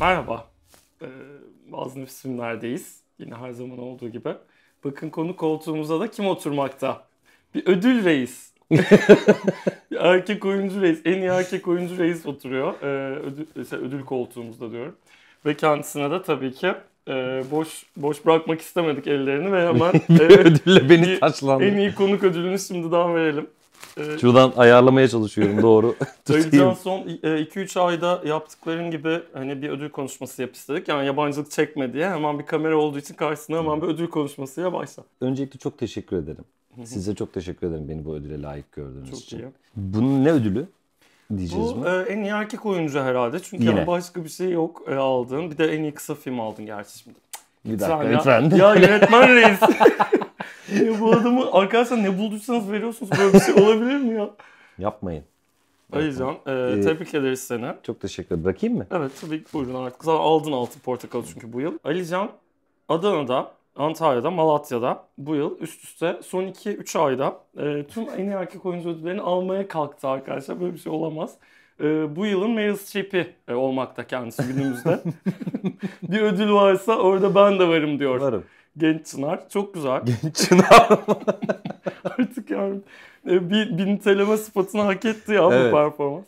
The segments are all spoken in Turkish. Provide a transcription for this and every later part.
Merhaba. Ee, bazı nefsimlerdeyiz. Yine her zaman olduğu gibi. Bakın konu koltuğumuza da kim oturmakta? Bir ödül reis. bir erkek oyuncu reis. En iyi erkek oyuncu reis oturuyor. Ee, ödül, mesela ödül koltuğumuzda diyorum. Ve kendisine de tabii ki e, boş boş bırakmak istemedik ellerini ve hemen bir e, ödülle beni taçlandı. En iyi konuk ödülünü şimdiden verelim. Evet. Şuradan ayarlamaya çalışıyorum doğru. Dwayne son 2-3 e, ayda yaptıkların gibi hani bir ödül konuşması yap istedik. Yani yabancılık çekme diye hemen bir kamera olduğu için karşısına hemen bir ödül konuşmasıyla başla. Öncelikle çok teşekkür ederim. Size çok teşekkür ederim beni bu ödüle layık gördüğünüz çok için. Çok iyi. Bunun ne ödülü? diyeceğiz Bu, mi? E, en iyi erkek oyuncu herhalde. Çünkü Yine. başka bir şey yok e, aldın. Bir de en iyi kısa film aldın gerçi şimdi. Bir dakika lütfen. Ya, ya yönetmen reis. ya bu adamı arkadaşlar ne bulduysanız veriyorsunuz. Böyle bir şey olabilir mi ya? Yapmayın. Alican e, ee, tebrik ederiz seni. Çok teşekkür ederim. Bırakayım mı? Evet tabii ki buyurun artık. Zaten aldın altın portakalı çünkü bu yıl. Alican Adana'da, Antalya'da, Malatya'da bu yıl üst üste son 2-3 ayda e, tüm en iyi erkek oyuncu ödüllerini almaya kalktı arkadaşlar. Böyle bir şey olamaz. E, bu yılın Meryl Streep'i e, olmakta kendisi günümüzde. bir ödül varsa orada ben de varım diyor. Varım. Genç Çınar. Çok güzel. Genç Çınar Artık yani e, bir, bir niteleme sıfatını hak etti ya evet. bu performans.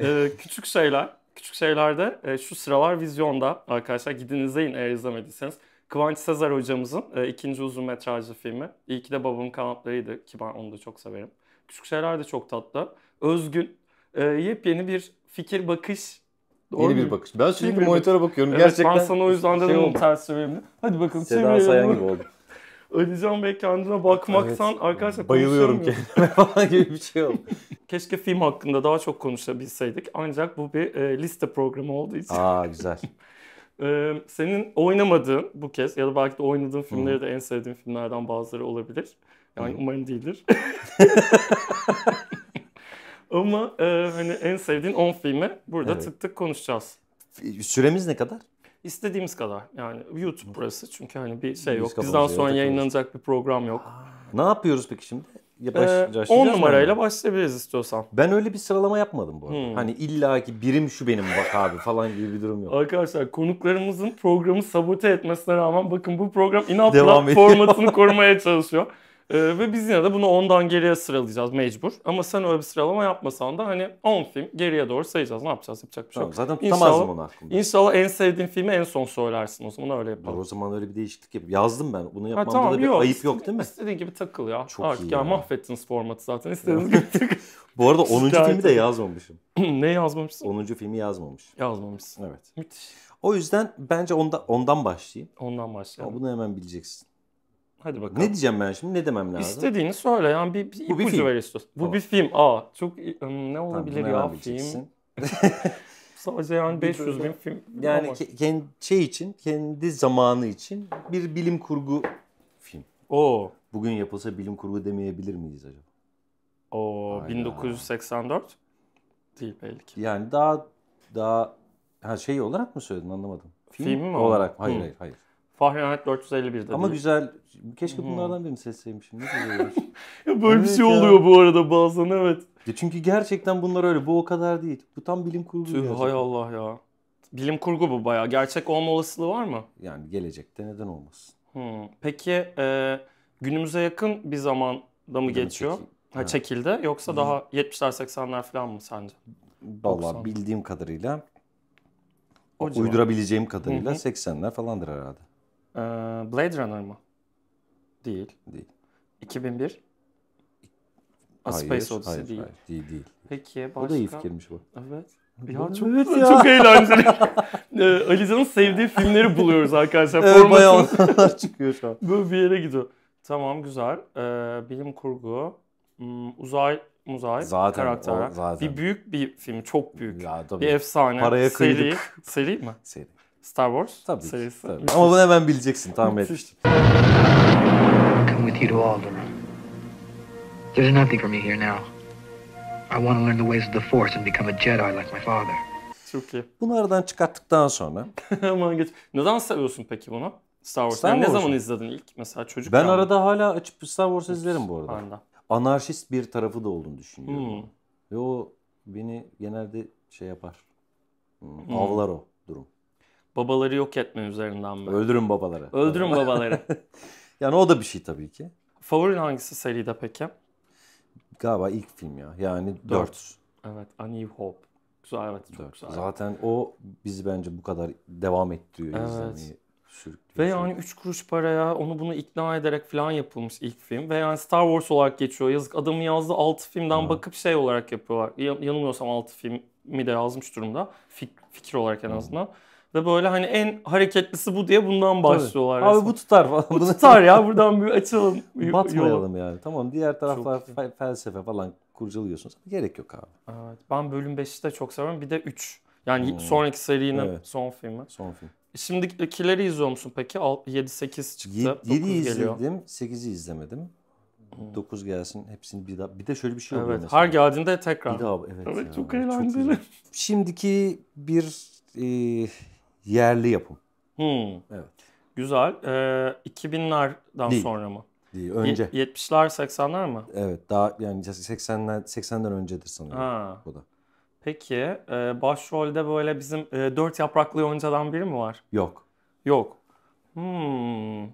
Ee, küçük şeyler. Küçük şeylerde e, şu sıralar vizyonda arkadaşlar gidin izleyin eğer izlemediyseniz. Kıvanç Sezer hocamızın e, ikinci uzun metrajlı filmi. İyi ki de babamın kanatlarıydı ki ben onu da çok severim. Küçük şeyler de çok tatlı. Özgün. E, yepyeni bir fikir bakış Doğru Yeni bir bakış. Ben sürekli monitöre bakıyorum. Evet, Gerçekten ben sana o yüzden şey dedim şey ters çevireyim. Hadi bakalım Seda Sayan gibi oldu. Alican Bey kendine bakmaktan evet, arkadaşlar Bayılıyorum kendime falan gibi bir şey oldu. Keşke film hakkında daha çok konuşabilseydik. Ancak bu bir e, liste programı olduğu için. Aa güzel. e, senin oynamadığın bu kez ya da belki de oynadığın filmleri de en sevdiğin filmlerden bazıları olabilir. Yani Hı. umarım değildir. Ama e, hani en sevdiğin 10 filmi burada evet. tık tık konuşacağız. Süremiz ne kadar? İstediğimiz kadar. Yani YouTube burası çünkü hani bir şey yok. Bizden şey sonra yayınlanacak bir program yok. Ne yapıyoruz peki şimdi? Ya e, baş, ee, 10 numarayla mı? başlayabiliriz istiyorsan. Ben öyle bir sıralama yapmadım bu arada. Hmm. Hani illaki birim şu benim bak abi falan gibi bir durum yok. Arkadaşlar konuklarımızın programı sabote etmesine rağmen bakın bu program inatla formatını korumaya çalışıyor. Ee, ve biz yine de bunu ondan geriye sıralayacağız mecbur. Ama sen öyle bir sıralama yapmasan da hani 10 film geriye doğru sayacağız. Ne yapacağız? Yapacak bir şey yok. zaten tutamazdım onu aklımda. İnşallah en sevdiğin filmi en son söylersin o zaman öyle yapalım. Dur, o zaman öyle bir değişiklik yap. Yazdım ben. Bunu yapmamda ha, tamam, da bir yok. ayıp yok değil mi? İstediğin gibi takıl ya. Çok Artık iyi ya. ya. mahvettiniz formatı zaten. İstediğiniz gibi takıl. Bu arada 10. filmi de yazmamışım. ne yazmamışsın? 10. filmi yazmamış. Yazmamışsın. Evet. Müthiş. O yüzden bence onda, ondan başlayayım. Ondan başlayalım. Ama bunu hemen bileceksin. Hadi bakalım. Ne diyeceğim ben şimdi? Ne demem lazım? İstediğini söyle. Yani bir, bir Bu bir film. ver istiyorsun. Bu bir film. Aa çok ne olabilir tamam, ya film? Sadece yani 500 bin film. Yani ke- kendi şey için, kendi zamanı için bir bilim kurgu film. Oo. Bugün yapılsa bilim kurgu demeyebilir miyiz acaba? O 1984 değil belki. Yani daha daha ha şey olarak mı söyledin anlamadım. Film, film mi olarak. Hayır, hayır hayır hayır. Fahri 451 dedi. Ama güzel. Keşke bunlardan birini seçseymişim. Ne güzel olur. ya böyle evet bir şey ya. oluyor bu arada bazen evet. Ya çünkü gerçekten bunlar öyle. Bu o kadar değil. Bu tam bilim kurgu. Tüh hay Allah ya. Bilim kurgu bu bayağı. Gerçek olma olasılığı var mı? Yani gelecekte neden olmasın? Hmm. Peki e, günümüze yakın bir zamanda mı Değil geçiyor? Çekil. Ha, ha. Çekildi. Yoksa Hı. daha 70'ler 80'ler falan mı sence? Valla bildiğim kadarıyla o uydurabileceğim kadarıyla Hı-hı. 80'ler falandır herhalde. Ee, Blade Runner mı? Değil. Değil. 2001? A hayır, Space Odyssey hayır, değil. Hayır, değil değil. Peki başka? O da iyi fikirmiş bu. Evet. Ya çok, evet ya. çok eğlenceli. ee, Alizan'ın sevdiği filmleri buluyoruz arkadaşlar. evet Formasını... bayağı onlar çıkıyor şu an. Böyle bir yere gidiyor. Tamam güzel. Ee, bilim kurgu. Hmm, uzay muzay. zaten, karakter. O, zaten. Bir büyük bir film. Çok büyük. Ya, tabii. bir efsane. Paraya seri. kıydık. Seri mi? Seri. Star Wars tabii, serisi. Tabii. Ama bunu hemen bileceksin tahmin et. Come with you to Alderaan. There's nothing for me here now. I want to learn the ways of the Force and become a Jedi like my father. Çok iyi. Bunu aradan çıkarttıktan sonra. Aman geç. Neden seviyorsun peki bunu? Star Wars. Star yani Wars ne zaman izledin ilk? Mesela çocuk. Ben arada mı? hala açıp Star Wars izlerim bu arada. Aynen. Anarşist bir tarafı da olduğunu düşünüyorum. Hmm. Ve o beni genelde şey yapar. Hmm. hmm. Avlar o durum. Babaları yok etme üzerinden mi? Öldürün babaları. Öldürün babaları. yani o da bir şey tabii ki. Favorin hangisi seride peki? Galiba ilk film ya. Yani 4. Evet, A New Hope. Güzel evet, çok güzel. Zaten o bizi bence bu kadar devam ettiriyor evet. izlemeyi. Ve yani 3 kuruş paraya onu bunu ikna ederek falan yapılmış ilk film. Ve yani Star Wars olarak geçiyor. Yazık adamın yazdı 6 filmden ha. bakıp şey olarak yapıyorlar. Yanılmıyorsam 6 filmi de yazmış durumda. Fik- fikir olarak en azından. Hı. Ve böyle hani en hareketlisi bu diye bundan başlıyorlar. Tabii. Abi bu tutar falan. Bu tutar ya buradan bir açalım. Batmayalım yani. Tamam diğer taraflar fe- felsefe falan kurcalıyorsunuz. Gerek yok abi. Evet, ben bölüm 5'i de çok seviyorum. Bir de 3. Yani hmm. sonraki serinin evet. son filmi. Son film. Şimdikileri izliyor musun peki? 7-8 çıktı. 7'yi izledim, 8'i izlemedim. 9 hmm. gelsin hepsini bir daha. Bir de şöyle bir şey oluyor evet, mesela. Her geldiğinde tekrar. Bir daha evet. Evet ya, çok eğlenceli. Şimdiki bir e, Yerli yapım. Hmm. Evet. Güzel. Ee, 2000'lerden Değil. sonra mı? Değil, önce. Ye- 70'ler 80'ler mi? Evet daha yani 80'ler 80'den öncedir sanırım ha. bu da. Peki e, başrolde böyle bizim e, dört yapraklı yoncadan biri mi var? Yok. Yok. Hmm.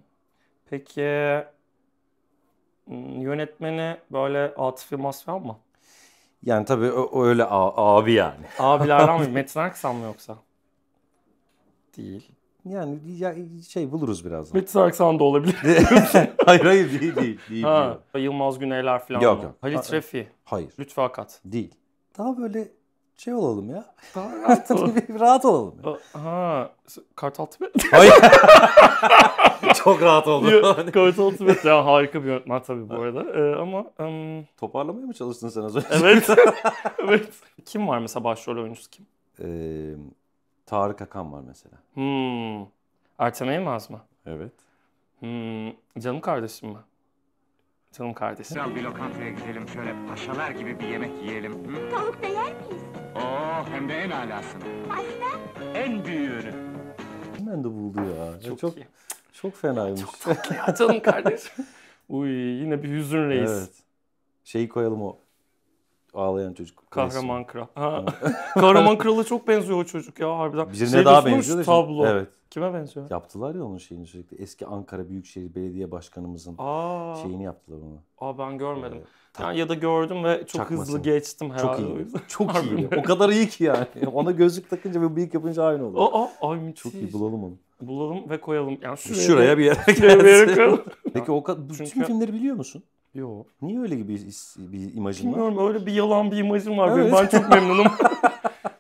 Peki hmm, yönetmeni böyle Atifi Masfyan mı? Yani tabii öyle abi yani. Abilerden mi? Metin Aksan mı yoksa? Değil. Yani ya, şey buluruz birazdan. Metis Aksan da olabilir. hayır hayır değil değil. değil ha, Yılmaz Güneyler falan yok, Yok. Halit Refi. Hayır. Lütfü Akat. Değil. Daha böyle şey olalım ya. Daha rahat, bir rahat olalım. Ya. Ha, Kartal Tibet. Hayır. Çok rahat oldu. Kartal Tibet ya harika bir yönetmen tabii bu arada. Ee, ama um... toparlamaya mı çalıştın sen az önce? Evet. evet. Kim var mesela başrol oyuncusu kim? Ee, Tarık Akan var mesela. Hmm. Ertem Elmaz mı? Evet. Hmm. Canım kardeşim mi? Canım kardeşim. Tamam bir lokantaya gidelim şöyle paşalar gibi bir yemek yiyelim. Hı? Tavuk da yer miyiz? Oo oh, hem de en alasını. Pasta? En büyüğünü. Hemen de buldu ya. çok, ya çok, iyi. çok fenaymış. Çok tatlı ya canım kardeşim. Uy yine bir hüzün reis. Evet. Şeyi koyalım o ağlayan çocuk. Kahraman Neyse. Kral. Ha. Kahraman Kral'a çok benziyor o çocuk ya harbiden. Birine şey daha benziyor. Da tablo. Evet. Kime benziyor? Yaptılar ya onun şeyini sürekli. Eski Ankara Büyükşehir Belediye Başkanımızın Aa. şeyini yaptılar onu. Aa ben görmedim. Ee, yani ya da gördüm ve çok Çakmasın. hızlı geçtim herhalde. Çok iyi. Çok iyi. o kadar iyi ki yani. Ona gözlük takınca ve bıyık yapınca aynı olur. Aa, ay müthiş. Çok iyi bulalım onu. Bulalım ve koyalım. Yani şuraya, şuraya bir yere, şuraya Peki o kadar bütün Çünkü... filmleri biliyor musun? Yok. Niye öyle gibi bir, bir imajın var? Bilmiyorum öyle bir yalan bir imajım var. Evet. Ben çok memnunum.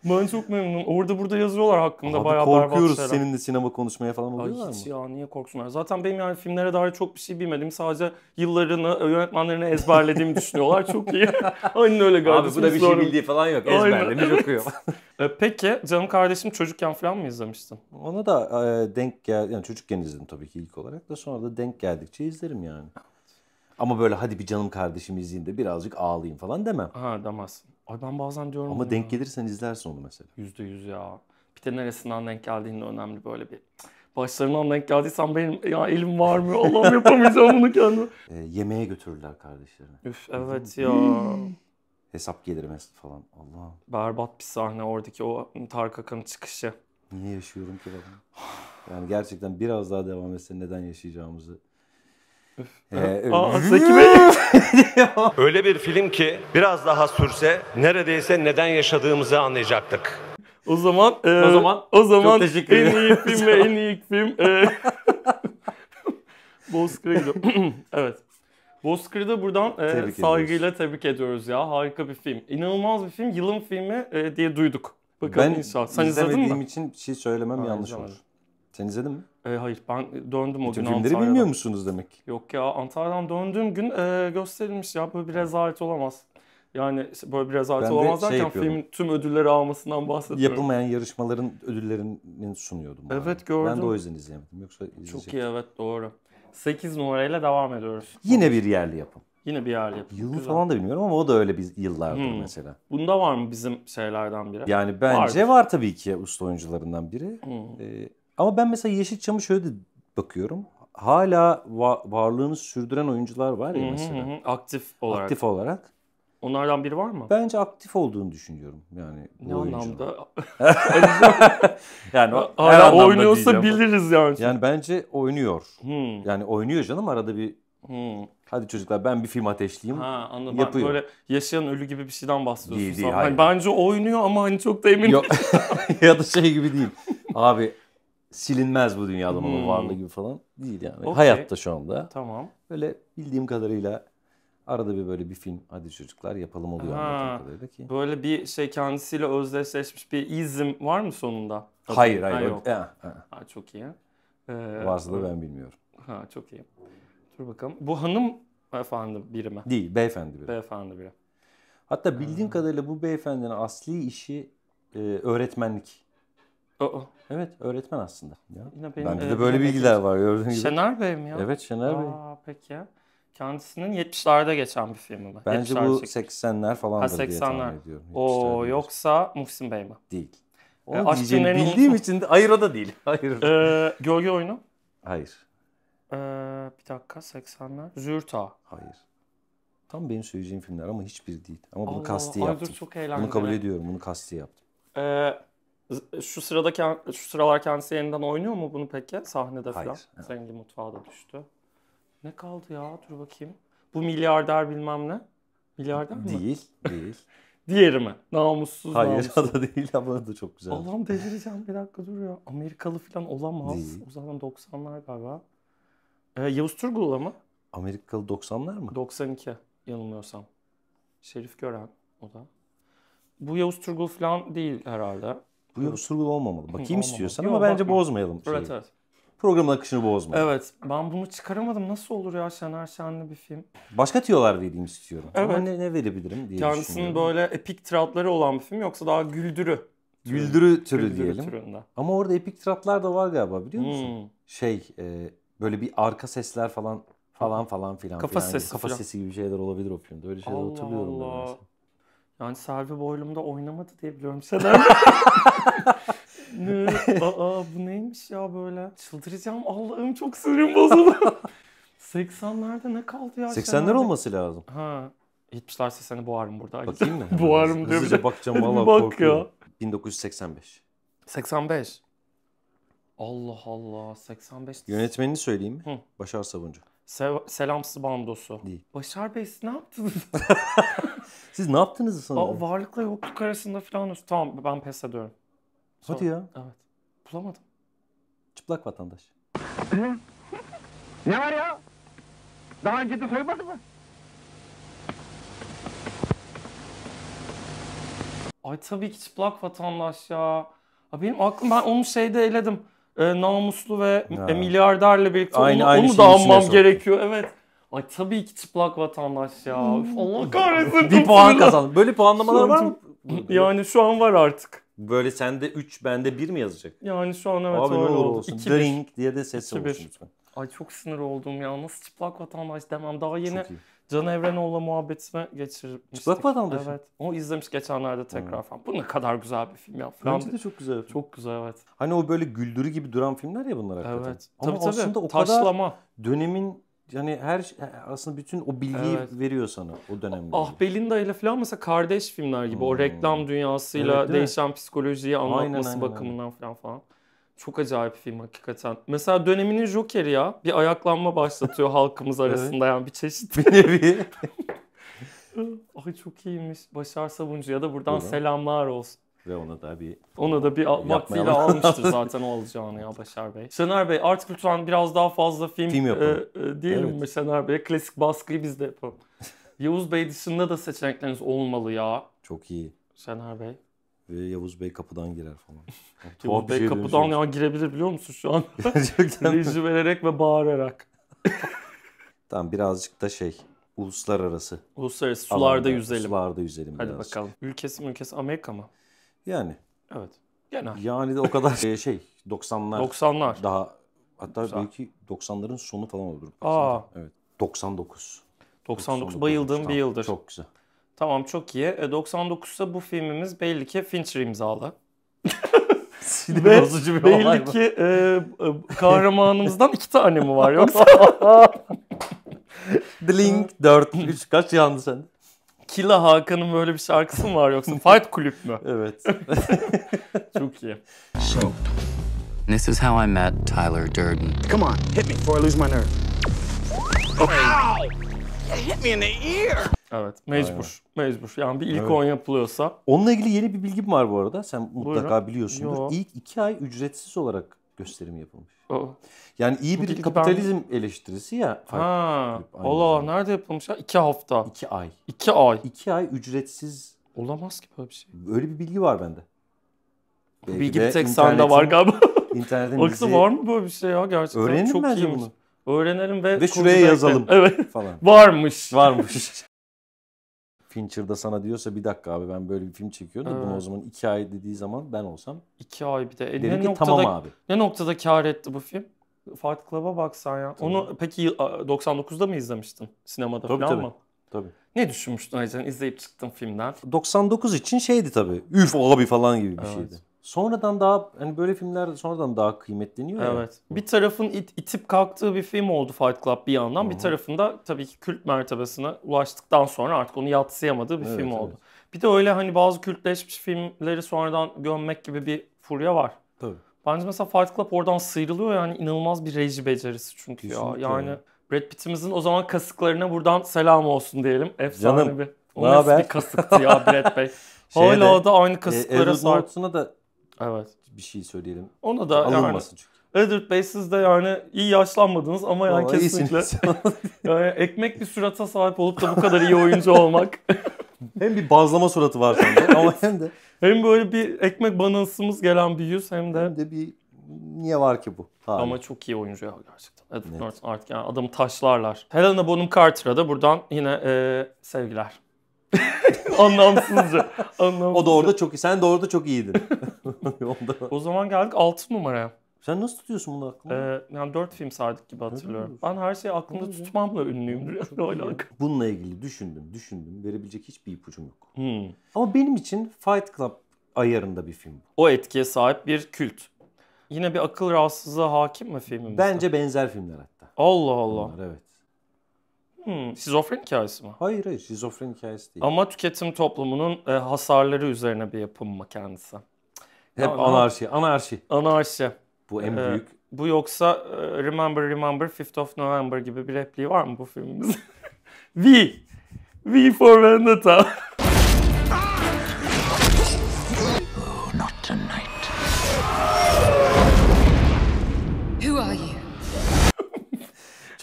ben çok memnunum. Orada burada yazıyorlar hakkında Abi bayağı korkuyoruz berbat şeyler. seninle sinema konuşmaya falan oluyorlar hiç mı? ya niye korksunlar. Zaten benim yani filmlere dair çok bir şey bilmediğim sadece yıllarını, e, yönetmenlerini ezberlediğimi düşünüyorlar. Çok iyi. Aynen öyle galiba. Abi bu da bir şey bildiği falan yok. Ezberlemiş okuyor. e, peki canım kardeşim çocukken falan mı izlemiştin? Ona da e, denk gel yani çocukken izledim tabii ki ilk olarak da sonra da denk geldikçe izlerim yani. Ama böyle hadi bir canım kardeşim izleyin de birazcık ağlayayım falan demem. Ha demezsin. Ay ben bazen diyorum Ama ya. denk gelirsen izlersin onu mesela. Yüzde yüz ya. Bir de neresinden denk geldiğinin önemli böyle bir. Başlarından denk geldiysen benim ya elim var mı? Allah'ım yapamayacağım bunu kendim. E, ee, yemeğe götürürler kardeşlerini. Üf evet ya. Hesap gelirmez falan. Allah. Berbat bir sahne oradaki o Tarık Akan'ın çıkışı. Niye yaşıyorum ki ben? Yani gerçekten biraz daha devam etse neden yaşayacağımızı ee, Öyle bir film ki biraz daha sürse neredeyse neden yaşadığımızı anlayacaktık. O zaman e, o zaman o zaman çok teşekkür en iyi film ve en iyi film e, evet. Bozkır'da buradan e, tebrik saygıyla ediyoruz. tebrik ediyoruz ya. Harika bir film. İnanılmaz bir film. Yılın filmi e, diye duyduk. Bakalım ben inşallah. Sen izlemediğim izledin mi? için bir şey söylemem ha, yanlış olur. Sen izledin mi? E, hayır ben döndüm o Bütün gün filmleri bilmiyor musunuz demek? Yok ya Antalya'dan döndüğüm gün e, gösterilmiş ya böyle bir rezalet olamaz. Yani böyle bir rezalet Ben olamaz şey derken yapıyordum. filmin tüm ödülleri almasından bahsediyorum. Yapılmayan yarışmaların ödüllerini sunuyordum. bana. gördüm. Ben de o yüzden izleyemedim. Yoksa izleyecektim. Çok iyi evet doğru. 8 numarayla devam ediyoruz. Yine bir yerli yapım. Yine bir yerli yapım. Yılı Güzel. falan da bilmiyorum ama o da öyle bir yıllardır Hmm. mesela. Bunda var mı bizim şeylerden biri? Yani bence Vardır. var tabii ki usta oyuncularından biri. Hmm. Ee, ama ben mesela Yeşilçam'ı şöyle de bakıyorum. Hala va- varlığını sürdüren oyuncular var ya mesela. Hı hı, aktif olarak. Aktif olarak. Onlardan biri var mı? Bence aktif olduğunu düşünüyorum yani bu Ne oyuncunun. anlamda? yani her Hala anlamda oynuyorsa biliriz yani. Yani bence oynuyor. Hmm. Yani oynuyor canım arada bir Hmm. Hadi çocuklar ben bir film ateşleyeyim. Ha anladım. Yapıyor. böyle yaşayan ölü gibi bir şeyden bahsediyorsun. Değil, değil, Hani bence oynuyor ama hani çok da emin. Yok. ya da şey gibi değil. Abi silinmez bu dünyada hmm. onun varlığı gibi falan değil yani. Okay. Hayatta şu anda. Tamam. Böyle bildiğim kadarıyla arada bir böyle bir film hadi çocuklar yapalım oluyor ha, ki. Böyle bir şey kendisiyle özdeşleşmiş bir izim var mı sonunda? Tabii. Hayır hayır. Ha, yok. Ha, ha. ha, çok iyi. Ee, Varsa da ben bilmiyorum. Ha çok iyi. Dur bakalım. Bu hanım efendi biri mi? Değil beyefendi biri. Beyefendi biri. Hatta bildiğim hmm. kadarıyla bu beyefendinin asli işi e, öğretmenlik. Aa, evet öğretmen aslında. Ya. Yine benim Bende de böyle bilgiler var gördüğün gibi. Şener Bey mi ya? Evet Şener Aa, Bey. Peki. Kendisinin 70'lerde geçen bir filmi bu. Bence bu 80'ler falan ha, 80'ler. diye tahmin ediyorum. Oo, yoksa Muhsin Bey mi? Değil. Onu e, ee, diyeceğini bildiğim unutma. için de hayır o da değil. Hayır. Ee, gölge oyunu? Hayır. Ee, bir dakika 80'ler. Zürta? Hayır. Tam benim söyleyeceğim filmler ama hiçbir değil. Ama bunu Allah kasti yaptım. Ay, dur, çok eğlenceli. Bunu kabul ediyorum. Bunu kasti yaptım. Ee, şu sıradaki şu sıralar kendisi yeniden oynuyor mu bunu peki sahnede falan? Hayır. Evet. zengin mutfağa da düştü. Ne kaldı ya? Dur bakayım. Bu milyarder bilmem ne. Milyarder mi? Değil, değil. Diğeri mi? Namussuz, Hayır, namussuz. o da değil ama da çok güzel. Allah'ım delireceğim bir dakika dur ya. Amerikalı falan olamaz. Değil. O zaman 90'lar galiba. Ee, Yavuz Turgul'la mı? Amerikalı 90'lar mı? 92 yanılmıyorsam. Şerif Gören o da. Bu Yavuz Turgul falan değil herhalde. Bu evet. sorgu olmamalı. Bakayım olmamalı. istiyorsan Yok, ama bence bozmayalım. Şeyi. Evet evet. Programın akışını bozmayalım. Evet. Ben bunu çıkaramadım. Nasıl olur ya Şener Şen'li bir film? Başka tiyolar vereyim istiyorum. Evet. Ama ne, ne verebilirim diye Kendisinin böyle epik tiratları olan bir film yoksa daha güldürü. güldürü türü güldürü diyelim. Türünde. Ama orada epik tiratlar da var galiba biliyor hmm. musun? Hmm. Şey e, böyle bir arka sesler falan falan falan filan. Kafa filan sesi. Kafa sesi gibi şeyler olabilir o filmde. Öyle şeyler Allah hatırlıyorum. Allah. Ben yani Selvi Boylum'da oynamadı diye biliyorum Şener. ne? Aa bu neymiş ya böyle? Çıldıracağım Allah'ım çok sinirim bozuldu. 80'lerde ne kaldı ya? 80'ler Şener'de? olması lazım. Ha. 70'ler seni boğarım burada. Bakayım mı? boğarım diyor. Hızlıca bakacağım valla Bak korkuyorum. Ya. 1985. 85. Allah Allah 85. Yönetmenini söyleyeyim mi? Hı. Başar Sabuncu. Se- Selamsız Bandosu. Değil. Başar Bey ne yaptınız? Siz ne yaptığınızı sanıyorsunuz? Varlıkla yokluk arasında falan tamam ben pes ediyorum. Sonra, Hadi ya. Evet. Bulamadım. Çıplak vatandaş. ne var ya? Daha önce de soymadı mı? Ay tabii ki çıplak vatandaş ya. ya benim aklım ben onu şeyde eledim. Ee, namuslu ve ha. milyarderle birlikte aynı, onu, aynı onu da anmam gerekiyor. Evet. Ay tabii ki çıplak vatandaş ya. Hmm. Üf, Allah kahretsin. Bir puan kazandım. Böyle puanlamalar var mı? Yani şu an var artık. Böyle sende 3 bende 1 mi yazacak? Yani şu an evet Abi, öyle oldu. Olsun. İki Drink diye de ses olsun lütfen. Ay çok sinir oldum ya. Nasıl çıplak vatandaş demem. Daha yeni Can Evrenoğlu'la muhabbetime geçirmiştik. Çıplak vatandaş. Evet. O izlemiş geçenlerde tekrar hmm. falan. Bu ne kadar güzel bir film ya. Falan. Bence de çok güzel. Çok güzel evet. Hani o böyle güldürü gibi duran filmler ya bunlar hakikaten. Evet. Ama tabii, tabii. aslında o kadar Taşlama. dönemin yani her aslında bütün o bilgiyi evet. veriyor sana o dönemde. Ah Belinda ile falan mesela kardeş filmler gibi hmm. o reklam dünyasıyla evet, değişen mi? psikolojiyi anlatması aynen, aynen, bakımından falan falan. Çok acayip bir film hakikaten. Mesela döneminin Joker'i ya bir ayaklanma başlatıyor halkımız arasında yani bir çeşit. Bir nevi. Ay çok iyiymiş. Başar Sabuncu ya da buradan Doğru. selamlar olsun. Ve ona da bir ona da bir vaktiyle almıştır zaten o alacağını ya Başar Bey. Şener Bey artık lütfen biraz daha fazla film, film yapalım. e, e, diyelim evet. mi Şener Bey? Klasik baskıyı biz de yapalım. Yavuz Bey dışında da seçenekleriniz olmalı ya. Çok iyi. Şener Bey. Ve Yavuz Bey kapıdan girer falan. Yavuz Bey şey kapıdan ya girebilir biliyor musun şu an? Reji vererek ve bağırarak. tamam birazcık da şey uluslararası. Uluslararası sularda Alanda, yüzelim. Sularda yüzelim Hadi birazcık. bakalım. Ülkesi mi ülkesi Amerika mı? Yani. Evet. Genel. Yani de o kadar şey, şey 90'lar. 90'lar. Daha hatta Güzel. belki 90'ların sonu falan olur. Aa. Evet. 99. 99, 99 bayıldığım bir yıldır. Çok güzel. Tamam çok iyi. E, 99'sa bu filmimiz belli ki Fincher imzalı. Ve bozucu bir belli ki e, e, kahramanımızdan iki tane mi var yoksa? Dling 4 3 kaç yandı sende? Killa Hakan'ın böyle bir şarkısı mı var yoksa Fight Kulüp mü? evet. Çok iyi. So, this is how I met Tyler Durden. Come on, hit me before I lose my nerve. Oh. Hit me in the ear. Evet, mecbur. Aynen. Mecbur. Yani bir ilk evet. on yapılıyorsa. Onunla ilgili yeni bir bilgim var bu arada. Sen mutlaka Buyurun. biliyorsundur. Yo. İlk iki ay ücretsiz olarak gösterim yapılmış o. Yani iyi bir kapitalizm ben... eleştirisi ya. Ha. Allah nerede yapılmış ya? İki hafta. İki ay. İki ay. İki ay ücretsiz. Olamaz ki böyle bir şey. Böyle bir bilgi var bende. Belki bilgi bir tek sende var galiba. İnternetin Yoksa var mı böyle bir şey ya gerçekten? Öğrenelim Çok iyi iyiymiş. bunu. Öğrenelim ve... Ve şuraya yazalım evet. falan. Varmış. Varmış. da sana diyorsa bir dakika abi ben böyle bir film çekiyorum da evet. bunu o zaman iki ay dediği zaman ben olsam. iki ay bir de. E, ne ki noktada, tamam abi. Ne noktada kar etti bu film? Fight Club'a baksan ya. Tabii. Onu peki 99'da mı izlemiştin sinemada tabii, falan tabii. mı? Tabii. Ne düşünmüştün Aycan izleyip çıktın filmden? 99 için şeydi tabii. Üf abi falan gibi bir evet. şeydi sonradan daha hani böyle filmler sonradan daha kıymetleniyor evet. ya. Evet. Bir tarafın it, itip kalktığı bir film oldu Fight Club bir yandan. Hı-hı. Bir tarafında tabii ki kült mertebesine ulaştıktan sonra artık onu yatsıyamadığı bir evet, film oldu. Bir de öyle hani bazı kültleşmiş filmleri sonradan gömmek gibi bir furya var. Tabii. Bence mesela Fight Club oradan sıyrılıyor yani inanılmaz bir reji becerisi çünkü Kesinlikle. ya. Yani Brad Pitt'imizin o zaman kasıklarına buradan selam olsun diyelim. Efsane Canım, bir. O nasıl haber? bir kasıktı ya Brad Bey. Hala da aynı e, kasıklara e, sahip. da Evet. Bir şey söyleyelim. Ona da alınmasın yani, çünkü. Edward Bey siz de yani iyi yaşlanmadınız ama yani Vallahi kesinlikle yani ekmek bir surata sahip olup da bu kadar iyi oyuncu olmak. hem bir bazlama suratı var sende ama hem de hem böyle bir ekmek banansımız gelen bir yüz hem de hem de bir niye var ki bu? Hali. Ama çok iyi oyuncu ya gerçekten. Edward evet. Norton artık yani adamı taşlarlar. Helena Bonham Carter'a da buradan yine ee, sevgiler. Anlamsızca. Anlamsızca. O da orada çok iyi. Sen de orada çok iyiydin. o zaman geldik 6 numaraya. Sen nasıl tutuyorsun bunu aklında? Ee, yani 4 film saydık gibi hatırlıyorum. Ben her şeyi aklımda tutmamla ünlüyüm. Yani Bununla ilgili düşündüm, düşündüm. Verebilecek hiçbir ipucum yok. Hmm. Ama benim için Fight Club ayarında bir film. O etkiye sahip bir kült. Yine bir akıl rahatsızlığı hakim mi filmimiz? Bence benzer filmler hatta. Allah Allah. Bunlar, evet. Hmm, şizofren hikayesi mi? Hayır hayır şizofren hikayesi değil. Ama tüketim toplumunun e, hasarları üzerine bir yapım mı kendisi? Hep Ana, anarşi, anarşi. Anarşi. Bu en ee, büyük. Bu yoksa e, Remember Remember 5th of November gibi bir repliği var mı bu filmimiz? v. V for Vendetta.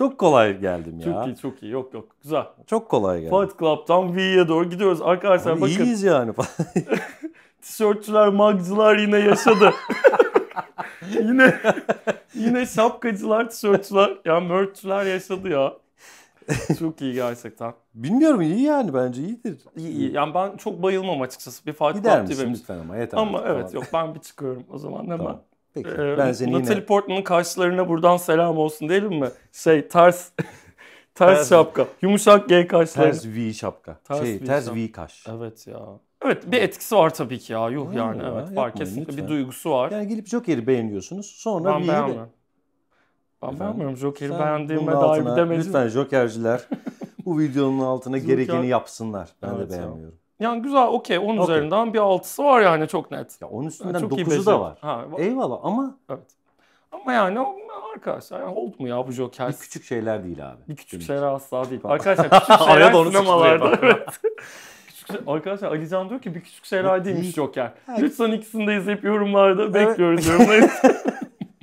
Çok kolay geldim ya. Çok iyi çok iyi. Yok yok güzel. Çok kolay geldi. Fight Club'dan V'ye doğru gidiyoruz. Arkadaşlar Abi bakın. İyiyiz yani. Tişörtçüler, magcılar yine yaşadı. yine yine şapkacılar, tişörtçüler, ya mörtçüler yaşadı ya. çok iyi gerçekten. Bilmiyorum iyi yani bence iyidir. İyi, iyi. Yani ben çok bayılmam açıkçası. Bir Fatih Gider misin lütfen ama yeter. Ama evet tamam. yok ben bir çıkıyorum o zaman hemen. Tamam. Peki, ee, ben Natalie Portman'ın karşılarına buradan selam olsun diyelim mi? Şey ters ters, şapka. Yumuşak G kaşları. Ters V şapka. Ters şey, v ters V kaş. Evet ya. Evet bir etkisi var tabii ki ya. Yuh yani, yani ya, evet. var kesinlikle lütfen. bir duygusu var. Yani gelip Joker'i beğeniyorsunuz. Sonra ben V'yi beğenmiyorum. De... Ben beğenmiyorum. Joker'i beğendiğime dair bir demecim. Lütfen Joker'ciler bu videonun altına Joker... gerekeni yapsınlar. Ben evet, de beğenmiyorum. Ya. Yani güzel okey 10 okay. üzerinden bir 6'sı var yani çok net. Ya 10 üstünden yani da var. Ha, Eyvallah ama. Evet. Ama yani arkadaşlar yani hold mu ya bu Joker? Bir küçük şeyler değil abi. Bir küçük şeyler asla değil. Arkadaşlar küçük şeyler onu sinemalarda. Şey, arkadaşlar Ali Can diyor ki bir küçük şeyler değilmiş Joker. Lütfen ikisini de izleyip yorumlarda evet. bekliyoruz yorumları.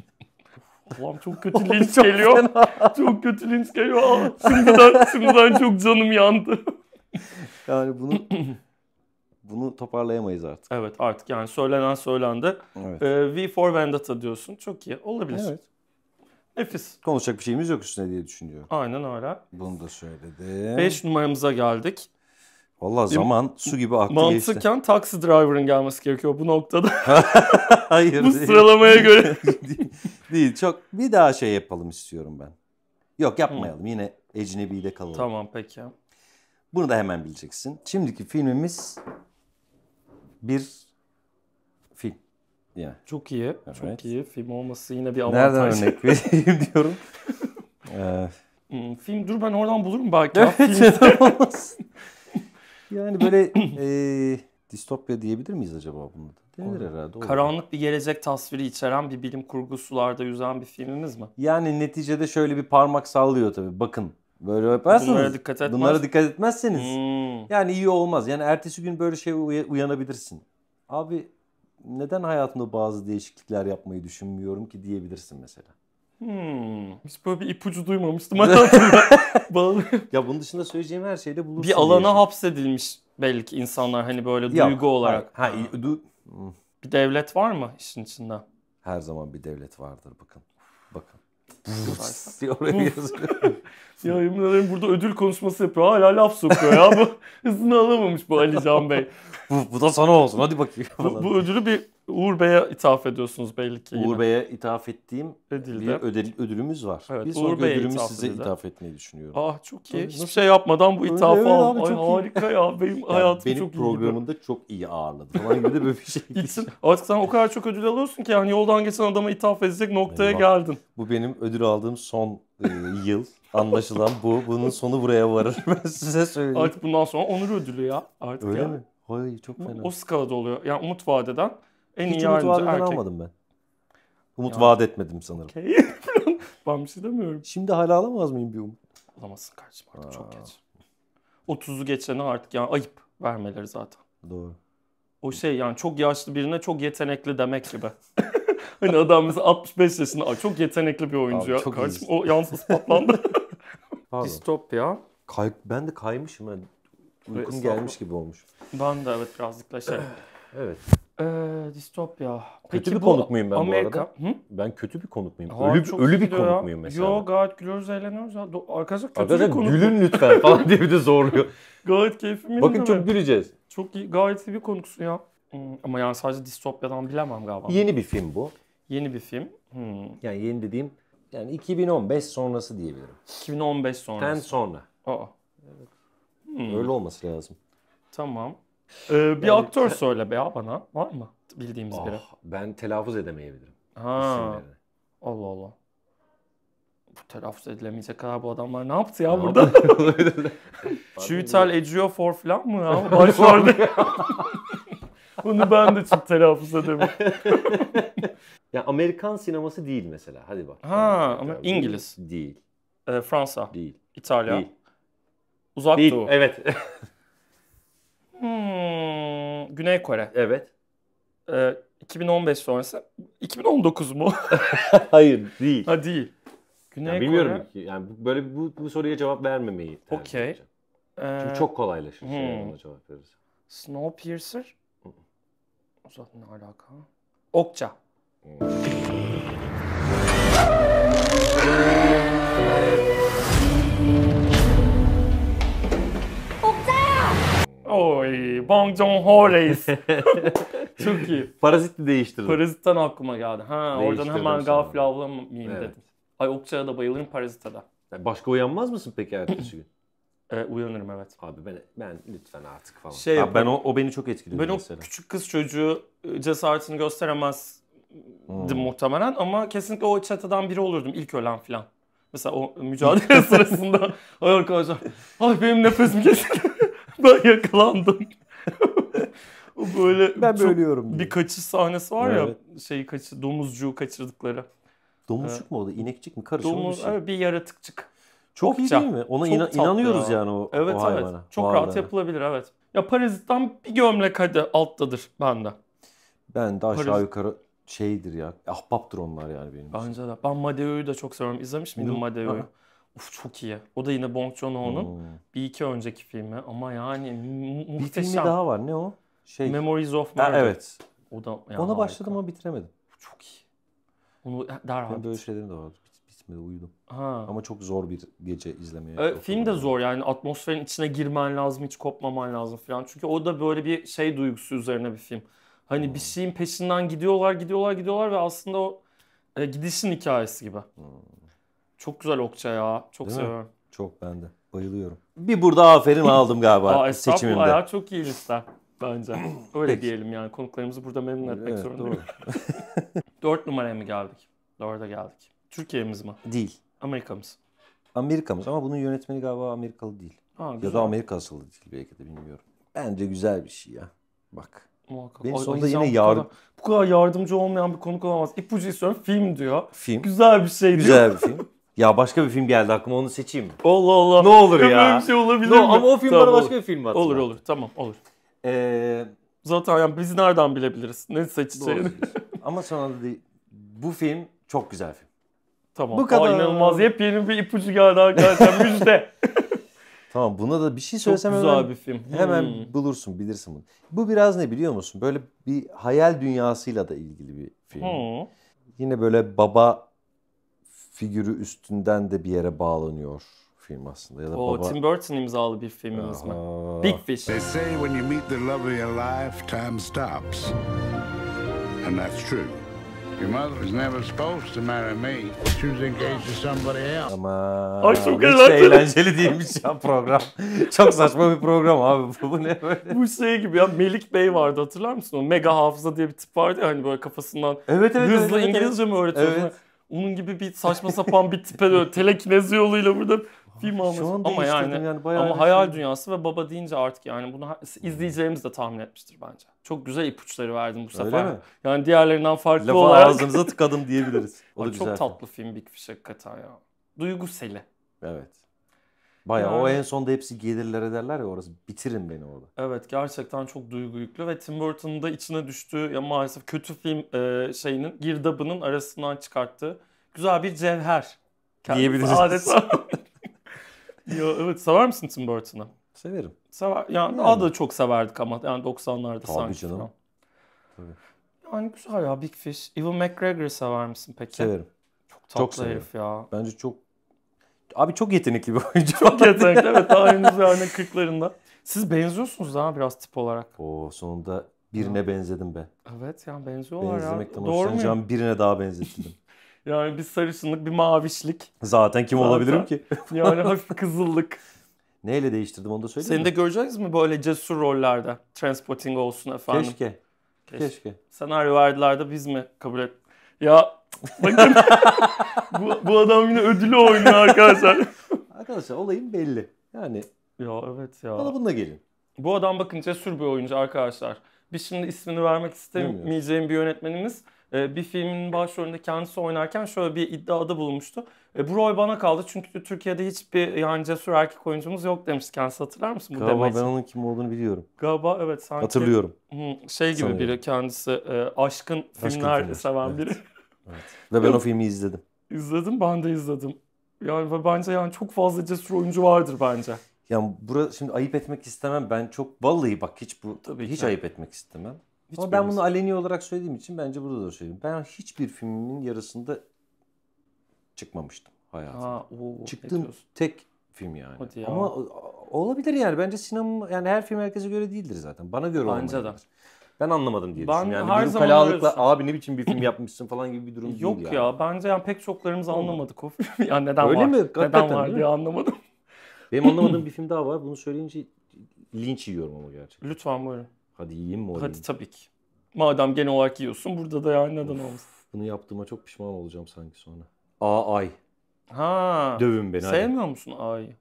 Ulan çok kötü Oğlum, linç çok geliyor. Fena. Çok kötü linç geliyor. Aa, şimdiden, şimdiden çok canım yandı. Yani bunu bunu toparlayamayız artık. Evet artık yani söylenen söylendi. Evet. Ee, V for Vendetta diyorsun. Çok iyi. Olabilir. Evet. Nefis. Konuşacak bir şeyimiz yok üstüne diye düşünüyorum. Aynen öyle. Bunu da söyledim. 5 numaramıza geldik. Valla zaman su gibi aktı Mantıken geçti. Mantıken taksi driver'ın gelmesi gerekiyor bu noktada. Hayır Bu sıralamaya göre. değil, Çok bir daha şey yapalım istiyorum ben. Yok yapmayalım. Hı. Yine ecnebi'de kalalım. Tamam peki. Bunu da hemen bileceksin. Şimdiki filmimiz bir film. Yani. Çok iyi. Evet. Çok iyi. Film olması yine bir avantaj. Nereden örnek vereyim diyorum. Hmm, film dur ben oradan bulurum belki. Evet. yani böyle e, distopya diyebilir miyiz acaba bunu? Denir herhalde. Karanlık bir gelecek tasviri içeren bir bilim kurgu sularda yüzen bir filmimiz mi? Yani neticede şöyle bir parmak sallıyor tabii. Bakın Böyle yaparsanız bunlara dikkat, etmez. bunlara dikkat etmezseniz hmm. yani iyi olmaz. Yani ertesi gün böyle şey uyanabilirsin. Abi neden hayatımda bazı değişiklikler yapmayı düşünmüyorum ki diyebilirsin mesela. Hmm. Biz böyle bir ipucu duymamıştım ya bunun dışında söyleyeceğim her şeyde bulursun. Bir alana diye. hapsedilmiş belki insanlar hani böyle Yok. duygu olarak. Ha, ha, du- bir devlet var mı işin içinde? Her zaman bir devlet vardır bakın. Bakın diye oraya ya yemin burada ödül konuşması yapıyor. Hala laf sokuyor ya. Bu hızını alamamış bu Ali Can Bey. bu, bu da sana olsun hadi bakayım. Bu, bu ödülü bir Uğur Bey'e ithaf ediyorsunuz belli ki. Uğur Bey'e ithaf ettiğim Edildi. bir ödül, ödülümüz var. Evet, bir Uğur Bey'e ödülümü ithaf size edildi. ithaf etmeyi düşünüyorum. Ah çok iyi. Öyle, Hiçbir şey, şey yapmadan bu ithafı öyle, al. Ay, harika ya. Benim yani hayatım benim çok iyi. Benim programımda çok iyi ağırladı falan gibi de böyle bir şey. Gitsin. Artık sen o kadar çok ödül alıyorsun ki yani yoldan geçen adama ithaf edecek noktaya benim, geldin. Bu benim ödül aldığım son e, yıl. Anlaşılan bu. Bunun sonu buraya varır. Ben size söyleyeyim. Artık bundan sonra onur ödülü ya. Artık Öyle ya. mi? Hayır çok fena. O skalada oluyor. Yani umut vadeden en Hiç iyi yardımcı Umut erkek. almadım ben. Umut ya. vaat etmedim sanırım. Okay. ben bir şey demiyorum. Şimdi hala alamaz mıyım bir umut? Alamazsın kardeşim artık Aa. çok geç. 30'u geçene artık yani ayıp vermeleri zaten. Doğru. O şey yani çok yaşlı birine çok yetenekli demek gibi. hani adam mesela 65 yaşında çok yetenekli bir oyuncu Abi, ya. Çok kardeşim o yansız patlandı. Distopya. Kay, ben de kaymışım. Yani. Uykum gelmiş gibi olmuş. Ben de evet birazcık da şey. evet. Ee, distopya. Kötü bir bu konuk muyum ben Amerika... bu arada? Hı? Ben kötü bir konuk muyum? Aa, ölü ölü bir konuk ya. muyum mesela? Yo gayet gülüyoruz, eğleniyoruz. Ya. Arkadaşlar kötü Arkadaşlar, bir konuk. gülün lütfen falan diye bir de zorluyor. gayet keyifli. yerinde. Bakın çok mi? güleceğiz. Çok iyi, gayet iyi bir konuksun ya. Hmm, ama yani sadece distopyadan bilemem galiba. Yeni bir film bu. Yeni bir film. Hmm. Yani yeni dediğim yani 2015 sonrası diyebilirim. 2015 sonrası. Ten sonra. Aa. Evet. Hmm. Öyle olması lazım. Tamam. Ee, bir yani, aktör söyle be bana. Var mı bildiğimiz oh, biri? Ah, ben telaffuz edemeyebilirim. Ha. İsimlerini. Allah Allah. Bu telaffuz edilemeyecek kadar bu adamlar ne yaptı ya burada? Çüytel Ejiofor falan mı ya? Başlarda. Bunu ben de çok telaffuz edemem. ya Amerikan sineması değil mesela. Hadi bak. Ha, ama İngiliz. Değil. E, Fransa. Değil. İtalya. Değil. Uzak değil. Doğu. Evet. Hmm, Güney Kore. Evet. Ee, 2015 sonrası. 2019 mu? Hayır değil. Ha değil. Güney yani bilmiyorum Kore. ki. Yani böyle bu, bu soruya cevap vermemeyi tercih okay. edeceğim. Ee, Çünkü çok kolaylaşır hmm. şey cevap veririz. Snowpiercer? O zaten ne alaka? Okça. Hmm. Oy, Bong Joon-ho reis. Çok iyi. Parazit'i değiştirdim. Parazit'ten aklıma geldi. Ha, oradan hemen gafil avlamayayım evet. dedim. Ay Okça'ya da bayılırım Parazit'e de. Başka uyanmaz mısın peki ertesi gün? E, uyanırım evet. Abi ben ben lütfen artık falan. Şey, Abi ben o, o beni çok etkiliyor ben mesela. Ben o küçük kız çocuğu e, cesaretini gösteremez hmm. muhtemelen ama kesinlikle o çatıdan biri olurdum ilk ölen falan. Mesela o mücadele sırasında ay arkadaşlar ay benim nefesim kesildi. ben yakalandım. o böyle ben çok ölüyorum diye. bir kaçış sahnesi var evet. ya şeyi kaçı domuzcuğu kaçırdıkları. Domuzcuk evet. mu oldu, da? mi? Karışık Domuz, bir şey. Evet, bir yaratıkçık. Çok Kokça. iyi değil mi? Ona ina- inanıyoruz ya. yani o, evet, o hayvana. Evet. Çok rahat yapılabilir evet. Ya parazitten bir gömlek hadi alttadır bende. Ben de aşağı Parazit. yukarı şeydir ya. Ahbaptır onlar yani benim Bence de. Ben Madeo'yu da çok seviyorum. İzlemiş miydin Madeo'yu? Uf, çok iyi. O da yine Bong Joon-ho'nun hmm. bir iki önceki filmi ama yani mu- bir muhteşem. Bir filmi daha var ne o? Şey... Memories of Murder. Evet. O da yani Ona başladım ama bitiremedim. Çok iyi. Onu derhal Ben böyle şeylerim de vardı. Bitmedi uyudum. Ha. Ama çok zor bir gece izlemeye. E, film de zor yani atmosferin içine girmen lazım, hiç kopmaman lazım falan. Çünkü o da böyle bir şey duygusu üzerine bir film. Hani hmm. bir şeyin peşinden gidiyorlar, gidiyorlar, gidiyorlar ve aslında o e, gidişin hikayesi gibi. Hmm. Çok güzel okça ya. Çok Değil seviyorum. Mi? Çok ben de. Bayılıyorum. Bir burada aferin aldım galiba Aa, seçimimde. Ya, çok iyi liste bence. Öyle Peki. diyelim yani konuklarımızı burada memnun etmek evet, zorundayım. Dört numaraya mı geldik? Dörde geldik. Türkiye'miz mi? Değil. Amerika'mız. Amerika'mız ama bunun yönetmeni galiba Amerikalı değil. Aa, güzel. ya da Amerika asıllı değil belki de bilmiyorum. Bence güzel bir şey ya. Bak. Muhakkak. Benim sonunda yine yardım... Bu kadar, yardımcı olmayan bir konuk olamaz. İpucu istiyorum. Film diyor. Film. Güzel bir şey diyor. Güzel bir film. Ya başka bir film geldi aklıma onu seçeyim Allah Allah. Ne olur ya. Böyle bir şey olabilir no, mi? Ama o film tamam, bana olur. başka bir film atma. Olur olur tamam olur. Ee, Zaten yani biz nereden bilebiliriz ne seçeceğini. ama sana da değil. Bu film çok güzel film. Tamam. Bu kadar. Aa, inanılmaz. Yepyeni bir ipucu geldi arkadaşlar. Müjde. Tamam buna da bir şey söylesem Çok güzel hemen, bir film. hemen hmm. bulursun bilirsin bunu. Bu biraz ne biliyor musun? Böyle bir hayal dünyasıyla da ilgili bir film. Hmm. Yine böyle baba figürü üstünden de bir yere bağlanıyor film aslında. Ya da o baba... Tim Burton imzalı bir filmimiz mi? Big Fish. They say when you meet the love of your life, time stops. And that's true. Your mother was never supposed to marry me. She was engaged to somebody else. Ama Ay çok hiç eğlenceli değilmiş ya program. çok saçma bir program abi. Bu, bu ne böyle? Bu şey gibi ya Melik Bey vardı hatırlar mısın? O mega hafıza diye bir tip vardı ya hani böyle kafasından evet, evet, hızlı evet, İngilizce evet. mi öğretiyordu? Evet. Onun gibi bir saçma sapan bir tipe böyle telekinezi yoluyla burada film almış ama yani, yani bayağı ama hayal şey... dünyası ve baba deyince artık yani bunu izleyeceğimiz de tahmin etmiştir bence. Çok güzel ipuçları verdin bu Öyle sefer. Mi? Yani diğerlerinden farklı Lafa olarak. Lafa ağzınıza tıkadım diyebiliriz. O da çok güzel. Çok tatlı film Big Fish hakikaten ya. Duyguseli. Evet. Bayağı yani, o en sonda hepsi gelirlere derler ya orası bitirin beni orada. Evet gerçekten çok duygu yüklü ve Tim Burton'ın da içine düştüğü ya maalesef kötü film e, şeyinin girdabının arasından çıkarttığı güzel bir cevher. Diyebiliriz. Adeta. Yo, evet sever misin Tim Burton'ı? Severim. Sever. Yani, yani. daha çok severdik ama yani 90'larda Tabii sanki. Canım. Falan. Tabii. Yani güzel ya Big Fish. Ewan McGregor'ı sever misin peki? Severim. Çok tatlı çok severim. herif ya. Bence çok Abi çok yetenekli bir oyuncu. Çok yetenekli evet daha henüz yani 40'larında. Siz benziyorsunuz daha biraz tip olarak. Oo sonunda birine benzedim be. Evet yani benziyorlar Benzemek ya. Doğru mu? birine daha benzettim. yani bir sarışınlık, bir mavişlik. Zaten kim Zaten. olabilirim ki? yani hafif kızıllık. Neyle değiştirdim onu da söyleyeyim Seni mi? de göreceğiz mi böyle cesur rollerde? Transporting olsun efendim. Keşke. Keşke. Keşke. Senaryo verdiler de biz mi kabul et? Ya Bakın bu, bu adam yine ödülü oynuyor arkadaşlar. arkadaşlar olayın belli. Yani ya evet ya. Bana bununla gelin. Bu adam bakın cesur bir oyuncu arkadaşlar. Biz şimdi ismini vermek istemeyeceğim bir yönetmenimiz e, bir filmin başrolünde kendisi oynarken şöyle bir iddiada bulunmuştu. E, bu rol bana kaldı çünkü Türkiye'de hiçbir yani cesur erkek oyuncumuz yok demişti kendisi hatırlar mısın bu Galiba demeci? ben onun kim olduğunu biliyorum. Galiba evet sanki. Hatırlıyorum. Şey gibi Sanıyorum. biri kendisi e, aşkın, aşkın filmler filmler. seven evet. biri. Evet. Ve ben o filmi izledim. İzledim ben de izledim. Yani ve bence yani çok fazla cesur oyuncu vardır bence. Yani burada şimdi ayıp etmek istemem. Ben çok vallahi bak hiç bu Tabii hiç yani. ayıp etmek istemem. Hiç Ama ben bunu aleni olarak söylediğim için bence burada da söyleyeyim. Ben hiçbir filmin yarısında çıkmamıştım hayatımda. Ha, Çıktığım tek film yani. Hadi ya. Ama ıı, olabilir yani. Bence sinema yani her film herkese göre değildir zaten. Bana göre Bence olmayabilir. de. Ben anlamadım diye ben düşünüyorum. Yani her zaman kalalıkla arası. abi ne biçim bir film yapmışsın falan gibi bir durum Yok değil Yok ya bence yani pek çoklarımız anlamadık o filmi. Yani neden Öyle var? Mi? Hakikaten, neden var diye anlamadım. Benim anlamadığım bir film daha var. Bunu söyleyince linç yiyorum ama gerçekten. Lütfen buyurun. Hadi yiyeyim mi? Hadi tabii ki. Madem genel olarak yiyorsun burada da yani neden olmasın. Bunu yaptığıma çok pişman olacağım sanki sonra. Aa ay. Ha. Dövün beni. Sevmiyor hadi. musun A'yı?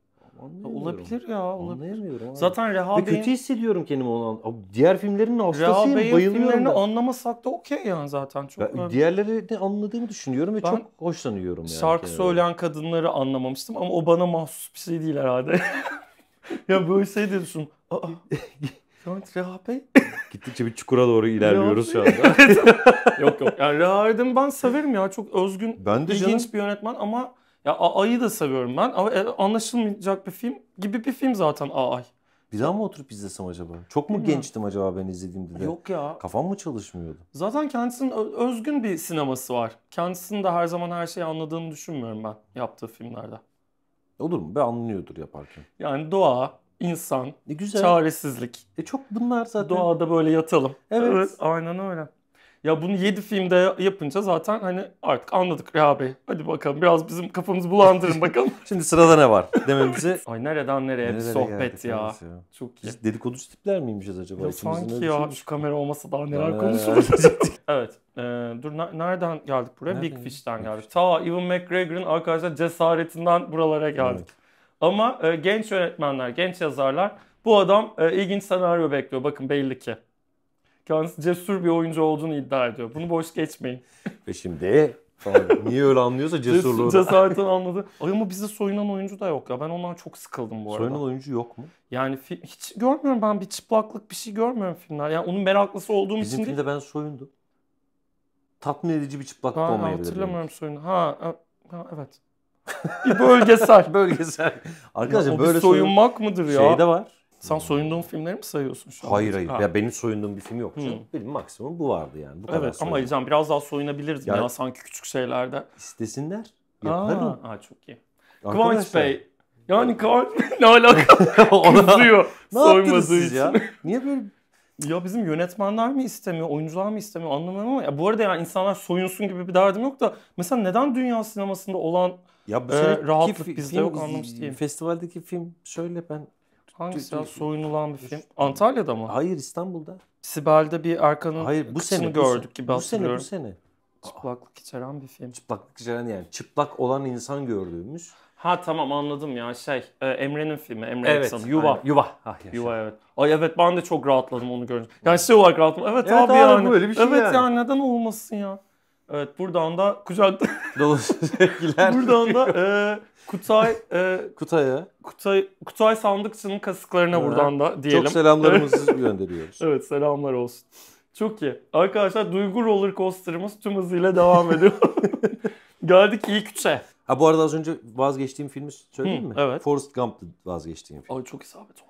Anlayamıyorum. Olabilir ya. Olabilir. Anlayamıyorum. Abi. Zaten Reha Ve Bey'in... kötü hissediyorum kendimi olan. Diğer filmlerinin hastasıyım. Reha Bey'in filmlerini ben. anlamasak da okey yani zaten. çok. Ben önemli. diğerlerini anladığımı düşünüyorum ve ben çok hoşlanıyorum. Yani şarkı kenara. söyleyen kadınları anlamamıştım ama o bana mahsus bir şey değil herhalde. ya böyle şey diyorsun. Aa, Samet Reha Bey. Gittikçe bir çukura doğru ilerliyoruz şu anda. yok yok. Yani Reha Erdem'i ben severim ya. Çok özgün, ben de ilginç canım. bir yönetmen ama ya A'yı da seviyorum ben ama e, anlaşılmayacak bir film gibi bir film zaten ay. Bir daha mı oturup izlesem acaba? Çok mu gençtim acaba ben izlediğimde de? Yok ya. Kafam mı çalışmıyordu? Zaten kendisinin özgün bir sineması var. Kendisinin de her zaman her şeyi anladığını düşünmüyorum ben yaptığı filmlerde. Olur mu? Ben anlıyordur yaparken. Yani doğa, insan, e güzel. çaresizlik. E çok bunlar zaten. Doğada böyle yatalım. Evet. evet aynen öyle. Ya bunu 7 filmde yapınca zaten hani artık anladık ya Bey. Hadi bakalım biraz bizim kafamızı bulandırın bakalım. Şimdi sırada ne var dememizi. Ay nereden nereye, bir sohbet ya. ya. Çok iyi. Biz dedikoducu tipler miymişiz acaba? Ya sanki ya şu kamera olmasa daha neler yani, evet. E, dur nereden geldik buraya? Nereden? Big Fish'ten geldik. Ta Ewan McGregor'ın arkadaşlar cesaretinden buralara geldik. Evet. Ama e, genç yönetmenler, genç yazarlar bu adam e, ilginç senaryo bekliyor. Bakın belli ki kendisi cesur bir oyuncu olduğunu iddia ediyor. Bunu boş geçmeyin. Ve şimdi niye öyle anlıyorsa cesurluğu. Cesaretten anladı. Ay ama bize soyunan oyuncu da yok ya. Ben ondan çok sıkıldım bu arada. Soyunan oyuncu yok mu? Yani hiç görmüyorum ben bir çıplaklık bir şey görmüyorum filmler. Yani onun meraklısı olduğum Bizim için filmde ben soyundum. Tatmin edici bir çıplaklık ha, olmayabilir. Hatırlamıyorum soyunu. Ha, ha evet. bir bölgesel. bölgesel. Arkadaşlar böyle soyunmak soyun... mıdır ya? Şeyde var. Sen soyunduğun filmleri mi sayıyorsun şu an? Hayır hayır. Ha. Ya benim soyunduğum bir film yok. Hmm. Benim maksimum bu vardı yani. Bu evet soyundum. ama Alican biraz daha soyunabilirdim yani, ya sanki küçük şeylerde. İstesinler. Yaparım. Aa, aa çok iyi. Arkadaşlar. Kıvanç Bey. Yani Kıvanç Bey ne alaka? Ona kızıyor. ne soymadığı için. Ya? Niye böyle ya bizim yönetmenler mi istemiyor, oyuncular mı istemiyor anlamıyorum ama ya bu arada yani insanlar soyunsun gibi bir derdim yok da mesela neden dünya sinemasında olan ya bu e, rahatlık bizde yok anlamış değilim. Festivaldeki film şöyle ben Hangisi ya? Soyunulan bir film. Antalya'da mı? Hayır İstanbul'da. Sibel'de bir Erkan'ın Hayır, bu sene, gördük gibi bu sene, bu sene. Çıplaklık içeren bir film. Çıplaklık içeren yani çıplak olan insan gördüğümüz. Ha tamam anladım ya şey e, Emre'nin filmi Emre evet, Aksan Yuva. Aynen. Yuva. Ah, yaşa. Yuva evet. Ay evet ben de çok rahatladım onu görünce. Yani şey olarak rahatladım. Evet, evet abi, abi yani. Böyle bir şey evet yani. yani neden olmasın ya. Evet buradan da kucak dolu sevgiler. buradan da e, Kutay e, Kutay'a Kutay Kutay Sandıkçı'nın kasıklarına evet. buradan da diyelim. Çok selamlarımızı gönderiyoruz. evet selamlar olsun. Çok iyi. Arkadaşlar duygu roller coaster'ımız tüm hızıyla devam ediyor. Geldik ilk üçe. Ha bu arada az önce vazgeçtiğim filmi söyledin mi? Evet. Forrest Gump'tı vazgeçtiğim film. Ay çok isabet oldu.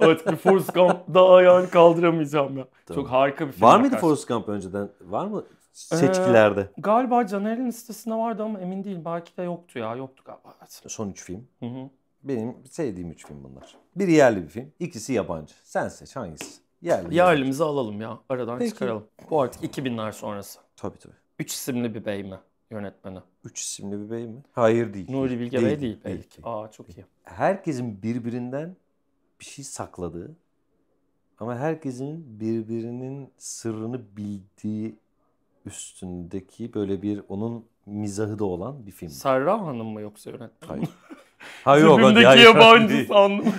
Artık Forrest daha ayağını kaldıramayacağım ya. Tamam. Çok harika bir film. Var mıydı Forrest Gump önceden? Var mı ee, seçkilerde? Ee, galiba Caner'in listesinde vardı ama emin değil. Belki de yoktu ya. Yoktu galiba. Evet. Son üç film. Hı hı. Benim sevdiğim üç film bunlar. Biri yerli bir film, ikisi yabancı. Sen seç hangisi? Yerli. Yerlimizi alalım ya. Aradan Peki. çıkaralım. Bu artık 2000'ler sonrası. Tabii tabii. Üç isimli bir bey mi? yönetmeni. Üç isimli bir bey mi? Hayır değil. Nuri Bilge değil, Bey değil. Değil ki. Aa çok iyi. Herkesin birbirinden bir şey sakladığı ama herkesin birbirinin sırrını bildiği üstündeki böyle bir onun mizahı da olan bir film. Serra Hanım mı yoksa yönetmen? Hayır. Hayır yok. Filmdeki yabancı sandım.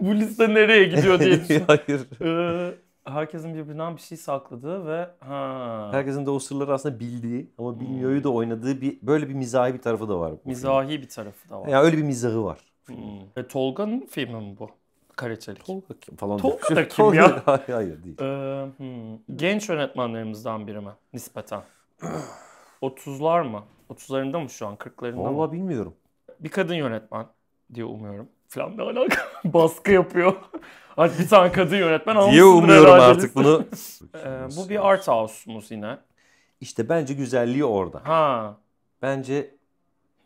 Bu liste nereye gidiyor diye düşündüm. hayır herkesin birbirinden bir şey sakladığı ve ha. Herkesin de o sırları aslında bildiği ama hmm. bilmiyor'yu hmm. da oynadığı bir böyle bir mizahi bir tarafı da var. Mizahi filmin. bir tarafı da var. Yani öyle bir mizahı var. Hmm. E, Tolga'nın filmi mi bu? Karaçelik. Tolga kim falan. Tolga da kim ya? hayır, hayır değil. Ee, hmm. Genç yönetmenlerimizden biri mi nispeten? 30'lar mı? 30'larında mı şu an? 40'larında mı? Valla bilmiyorum. Bir kadın yönetmen diye umuyorum falan ne alaka? Baskı yapıyor. Hani bir tane kadın yönetmen almışsındır Diye umuyorum artık bunu. ee, bu bir art house mu yine? İşte bence güzelliği orada. Ha. Bence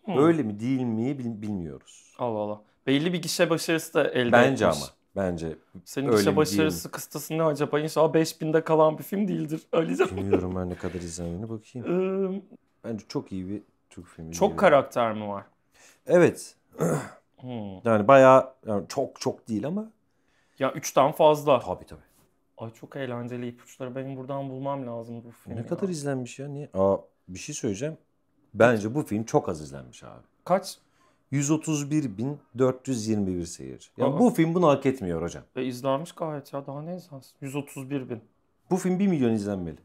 Hı. Hmm. öyle mi değil mi bilmiyoruz. Allah Allah. Belli bir gişe başarısı da elde Bence etmiş. ama. Bence Senin öyle gişe başarısı kıstası ne acaba? İnşallah 5000'de kalan bir film değildir. Ali'cim. Bilmiyorum ben ne kadar izlendiğini bakayım. Ee, bence çok iyi bir Türk filmi. Çok gibi. karakter mi var? Evet. Hmm. Yani bayağı yani çok çok değil ama. Ya üçten fazla. Tabii tabii. Ay çok eğlenceli ipuçları. Benim buradan bulmam lazım bu filmi. Ne ya. kadar izlenmiş ya? Niye? Aa, bir şey söyleyeceğim. Bence bu film çok az izlenmiş abi. Kaç? 131.421 seyir Ya yani bu film bunu hak etmiyor hocam. E, izlenmiş gayet ya daha ne izlensin? 131 bin. Bu film 1 milyon izlenmeli.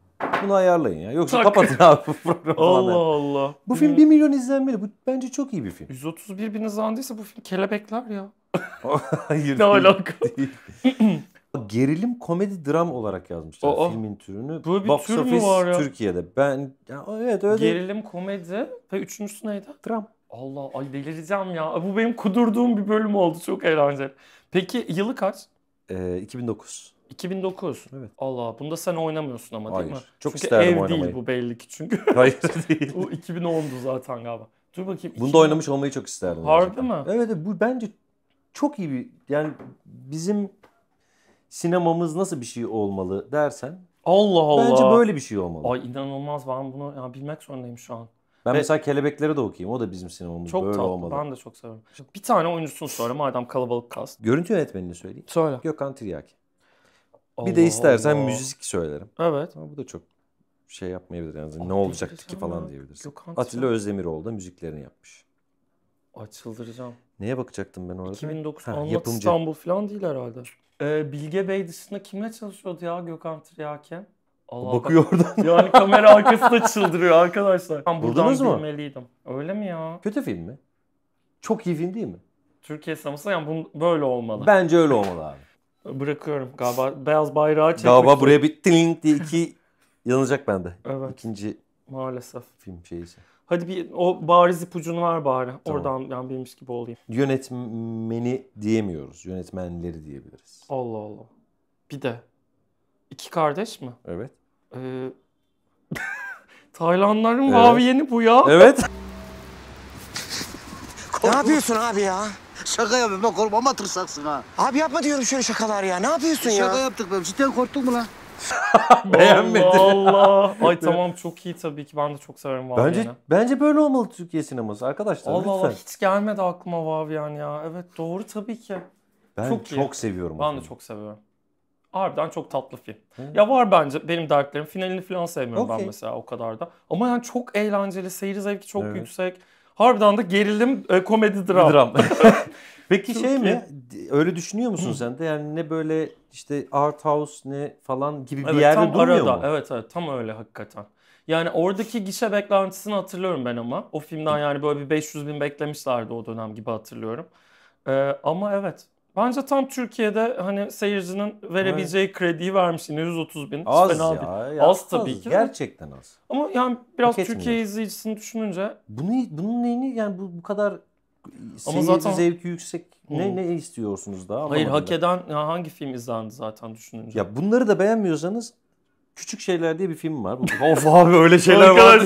Bunu ayarlayın ya. Yoksa Tak. kapatın abi programı. Allah falan. Allah. Bu film 1 milyon izlenmeli. Bu bence çok iyi bir film. 131 bin izlandıysa bu film kelebekler ya. Hayır. Ne değil. alaka? Gerilim komedi dram olarak yazmışlar Aa, filmin türünü. böyle bir Box tür mü var ya? Türkiye'de. Ben ya evet öyle Gerilim, komedi ve üçüncüsü neydi? dram. Allah ay delireceğim ya. Bu benim kudurduğum bir bölüm oldu. Çok eğlenceli. Peki yılı kaç? Ee, 2009. 2009. Evet. Allah bunda sen oynamıyorsun ama değil mi? Çok çünkü isterdim ev oynamayı. değil bu belli ki çünkü. Hayır değil. bu 2010'du zaten galiba. Dur bakayım. Bunda 2010. oynamış olmayı çok isterdim. Harbi gerçekten. mi? Evet bu bence çok iyi bir yani bizim sinemamız nasıl bir şey olmalı dersen Allah Allah. Bence böyle bir şey olmalı. Ay inanılmaz ben bunu ya bilmek zorundayım şu an. Ben Ve, mesela kelebekleri de okuyayım. O da bizim sinemamız. Çok Böyle tatlı. olmalı. Ben de çok severim. Bir tane oyuncusunu söyle madem kalabalık kast. Görüntü yönetmenini söyleyeyim. Söyle. Gökhan Tiryaki. Allah bir de istersen Allah. müzik söylerim. Evet. Ama bu da çok şey yapmayabilir yani Atıldır ne olacaktı ki falan ya. diyebilirsin. Gökhan Atilla Özdemiroğlu da müziklerini yapmış. Açıldıracağım. Neye bakacaktım ben orada? 2009 ha, Anlat yapımcı. İstanbul falan değil herhalde. Ee, Bilge Bey dışında kimle çalışıyordu ya Gökhan Tiryaki? Allah Bakıyor oradan. Yani kamera arkasında çıldırıyor arkadaşlar. Ben buradan Vurdunuz mu? bilmeliydim. Öyle mi ya? Kötü film mi? Çok iyi film değil mi? Türkiye sineması yani bu böyle olmalı. Bence öyle olmalı abi. Bırakıyorum galiba. Beyaz bayrağı çekmek. Galiba buraya bir tling diye iki yanacak bende. Evet. İkinci maalesef film şeyisi. Hadi bir o bariz ipucunu ver bari. Tamam. Oradan ben bilmiş gibi olayım. Yönetmeni diyemiyoruz. Yönetmenleri diyebiliriz. Allah Allah. Bir de iki kardeş mi? Evet. Ee, Taylandların evet. maviyeni bu ya. Evet. ne yapıyorsun abi ya? Şaka yapıyorum lan korkma ama tırsaksın ha. Abi yapma diyorum şöyle şakalar ya. Ne yapıyorsun Şaka ya? Şaka yaptık ben. Cidden korktun mu lan? Beğenmedi. Allah Allah. Ay tamam çok iyi tabii ki. Ben de çok severim Vav Bence, yani. bence böyle olmalı Türkiye sineması arkadaşlar Allah lütfen. Allah hiç gelmedi aklıma Vav yani ya. Evet doğru tabii ki. Ben çok, çok seviyorum. Ben de çok seviyorum. Harbiden çok tatlı film. Hı. Ya var bence benim dertlerim. Finalini falan sevmiyorum okay. ben mesela o kadar da. Ama yani çok eğlenceli, seyir zevki çok evet. yüksek. Harbiden de gerilim e, komedi dram. dram. Peki şey mi? Öyle düşünüyor musun sen de? Yani ne böyle işte art house ne falan gibi evet, bir yerde tam durmuyor arada. mu? Evet evet tam öyle hakikaten. Yani oradaki gişe beklentisini hatırlıyorum ben ama. O filmden yani böyle bir 500 bin beklemişlerdi o dönem gibi hatırlıyorum. Ee, ama evet Bence tam Türkiye'de hani seyircinin verebileceği evet. krediyi vermiş 130 bin. Az ya. Ya, az tabii az, ki. Gerçekten az. Ama yani biraz Türkiye etmiyor. izleyicisini düşününce. Bunu, bunun neyini yani bu, bu kadar Ama zaten zevki yüksek ne hmm. ne istiyorsunuz daha? Hayır hak eden ya hangi film izlendi zaten düşününce. Ya bunları da beğenmiyorsanız Küçük Şeyler diye bir film var. of abi öyle şeyler var.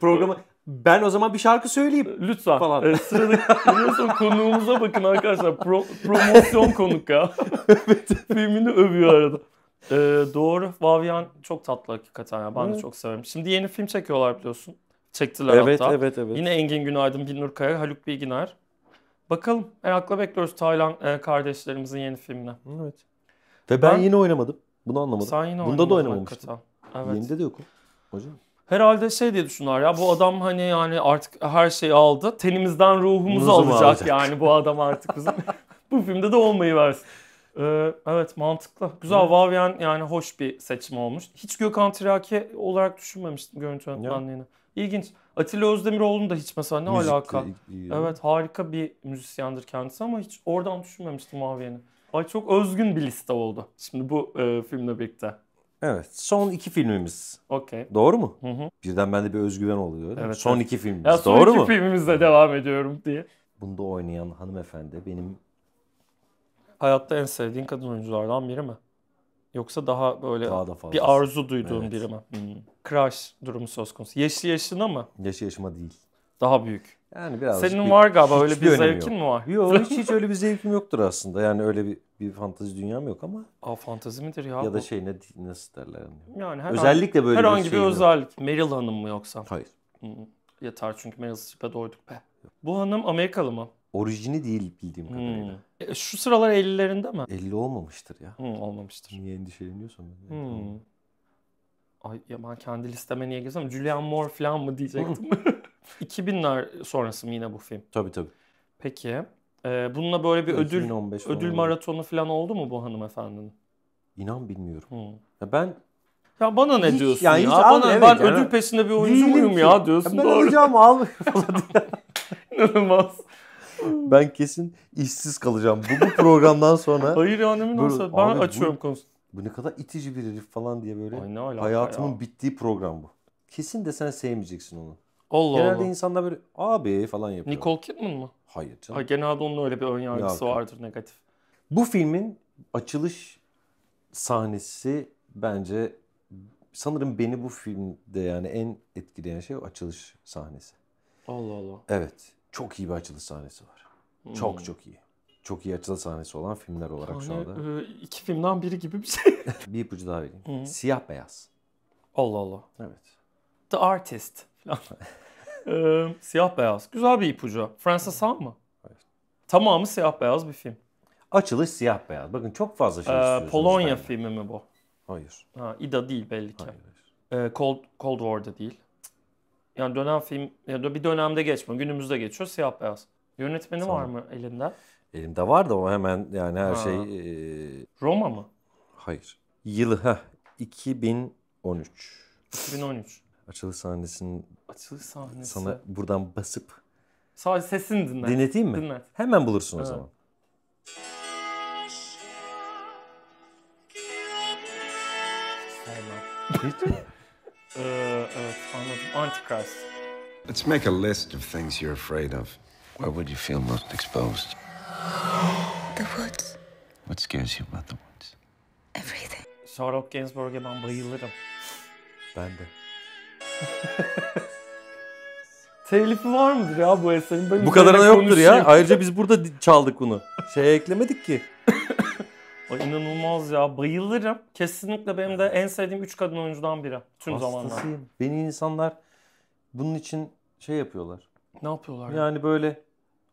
Programı ben o zaman bir şarkı söyleyeyim. Lütfen. Falan. E, sıradaki biliyorsun konuğumuza bakın arkadaşlar. Pro, promosyon konuk ya. evet. Filmini övüyor arada. Ee, doğru. Vavyan çok tatlı hakikaten ya. Ben evet. de çok severim. Şimdi yeni film çekiyorlar biliyorsun. Çektiler evet, hatta. Evet, evet, Yine Engin Günaydın, Bilnur Kaya, Haluk Bilginer. Bakalım. Merakla bekliyoruz Taylan e, kardeşlerimizin yeni filmine. Evet. Ve ben, ben yine oynamadım. Bunu anlamadım. Sen yine Bunda da oynamamıştım. Hakikaten. Evet. Yenide de yokum. Hocam. Herhalde şey diye düşünürler ya bu adam hani yani artık her şeyi aldı. Tenimizden ruhumuzu alacak, alacak yani bu adam artık bizim. bu filmde de olmayı versin. Ee, evet mantıklı. Güzel evet. Vavyen yani hoş bir seçim olmuş. Hiç Gökhan Tiraki olarak düşünmemiştim görüntü yönetmenliğini. İlginç. Atilla Özdemiroğlu'nu da hiç mesela ne Müzik alaka? evet harika bir müzisyendir kendisi ama hiç oradan düşünmemiştim Vavyen'i. Ay çok özgün bir liste oldu. Şimdi bu e, filmle birlikte. Evet. Son iki filmimiz. Okey. Doğru mu? Hı hı. Birden bende bir özgüven oluyor. Evet, son evet. iki filmimiz. Ya, son Doğru iki mu? filmimizle devam ediyorum diye. Bunda oynayan hanımefendi benim... Hayatta en sevdiğin kadın oyunculardan biri mi? Yoksa daha böyle daha da bir arzu duyduğun evet. biri mi? Hmm. Crush durumu söz konusu. Yaşı yaşına mı? Yaşı yaşıma değil. Daha büyük. Yani biraz. Senin bir, var galiba öyle bir zevkin yok. mi var? Yok hiç, hiç öyle bir zevkim yoktur aslında. Yani öyle bir bir fantazi dünyam yok ama. Aa fantazi midir ya? Ya da şey ne nasıl derler? Yani, yani her Özellikle an, böyle herhangi şey bir, bir özellik. Yok. Meryl Hanım mı yoksa? Hayır. Hı -hı. Yeter çünkü Meryl Streep'e doyduk be. Bu hanım Amerikalı mı? Orijini değil bildiğim kadarıyla. E, şu sıralar 50'lerinde mi? 50 olmamıştır ya. Hmm, olmamıştır. Niye endişeleniyorsun? Hmm. hmm. Ay ya ben kendi listeme niye girsem? Julian Moore falan mı diyecektim. 2000'ler sonrası mı yine bu film? Tabii tabii. Peki. Ee, bununla böyle bir ödül 2015 ödül falan. maratonu falan oldu mu bu hanımefendinin? İnan bilmiyorum. Hmm. Ya ben ya bana ne hiç, diyorsun yani ya? Hiç, bana, abi, evet, ben yani, ödül pesinde bir oyuncu muyum ki. ya diyorsun. Ya ben doğru. alacağım al İnanılmaz. Ben kesin işsiz kalacağım. Bu, bu programdan sonra. Hayır ya ne münasebet. Ben abi, açıyorum bu, konusunu. Bu ne kadar itici bir herif falan diye böyle Ay, hayatımın ya. bittiği program bu. Kesin de sen sevmeyeceksin onu. Allah Genelde Allah. insanlar böyle abi falan yapıyor. Nicole Kidman mı? Hayır canım. Ay, genelde onun öyle bir ön yargısı Yok. vardır negatif. Bu filmin açılış sahnesi bence sanırım beni bu filmde yani en etkileyen şey o açılış sahnesi. Allah Allah. Evet. Çok iyi bir açılış sahnesi var. Hmm. Çok çok iyi. Çok iyi açılış sahnesi olan filmler olarak yani, şu anda. E, iki filmden biri gibi bir şey. bir ipucu daha vereyim. Hmm. Siyah beyaz. Allah Allah. Evet. The Artist. ee, siyah beyaz. Güzel bir ipucu. Frances Ha mı? Hayır. Tamamı siyah beyaz bir film. Açılış siyah beyaz. Bakın çok fazla şey ee, Polonya bence. filmi mi bu? Hayır. Ha, İda değil belli ki. Hayır. Ee, Cold, Cold War'da değil. Yani dönem film, ya da bir dönemde geçme. Günümüzde geçiyor siyah beyaz. Yönetmeni tamam. var mı elinde? Elimde var da o hemen yani her ha. şey... E... Roma mı? Hayır. Yılı ha 2013. 2013. Açılış sahnesinin Açılış sahnesi. sana buradan basıp Sadece sesini dinle. dinleteyim mi? Dinlet. Hemen bulursun o zaman. Sevmem. Hiç. evet anladım. Let's make a list of things you're afraid of. Where would you feel most exposed? The woods. What scares you about the woods? Everything. Charlotte Gainsbourg'a ben bayılırım. Ben de. Telifi var mıdır ya bu eserin? Ben bu kadarına yoktur ya. Ayrıca biz burada çaldık bunu. Şeye eklemedik ki. Ay inanılmaz ya. Bayılırım. Kesinlikle benim de en sevdiğim 3 kadın oyuncudan biri. Tüm zamanlar. Beni insanlar bunun için şey yapıyorlar. Ne yapıyorlar? Yani böyle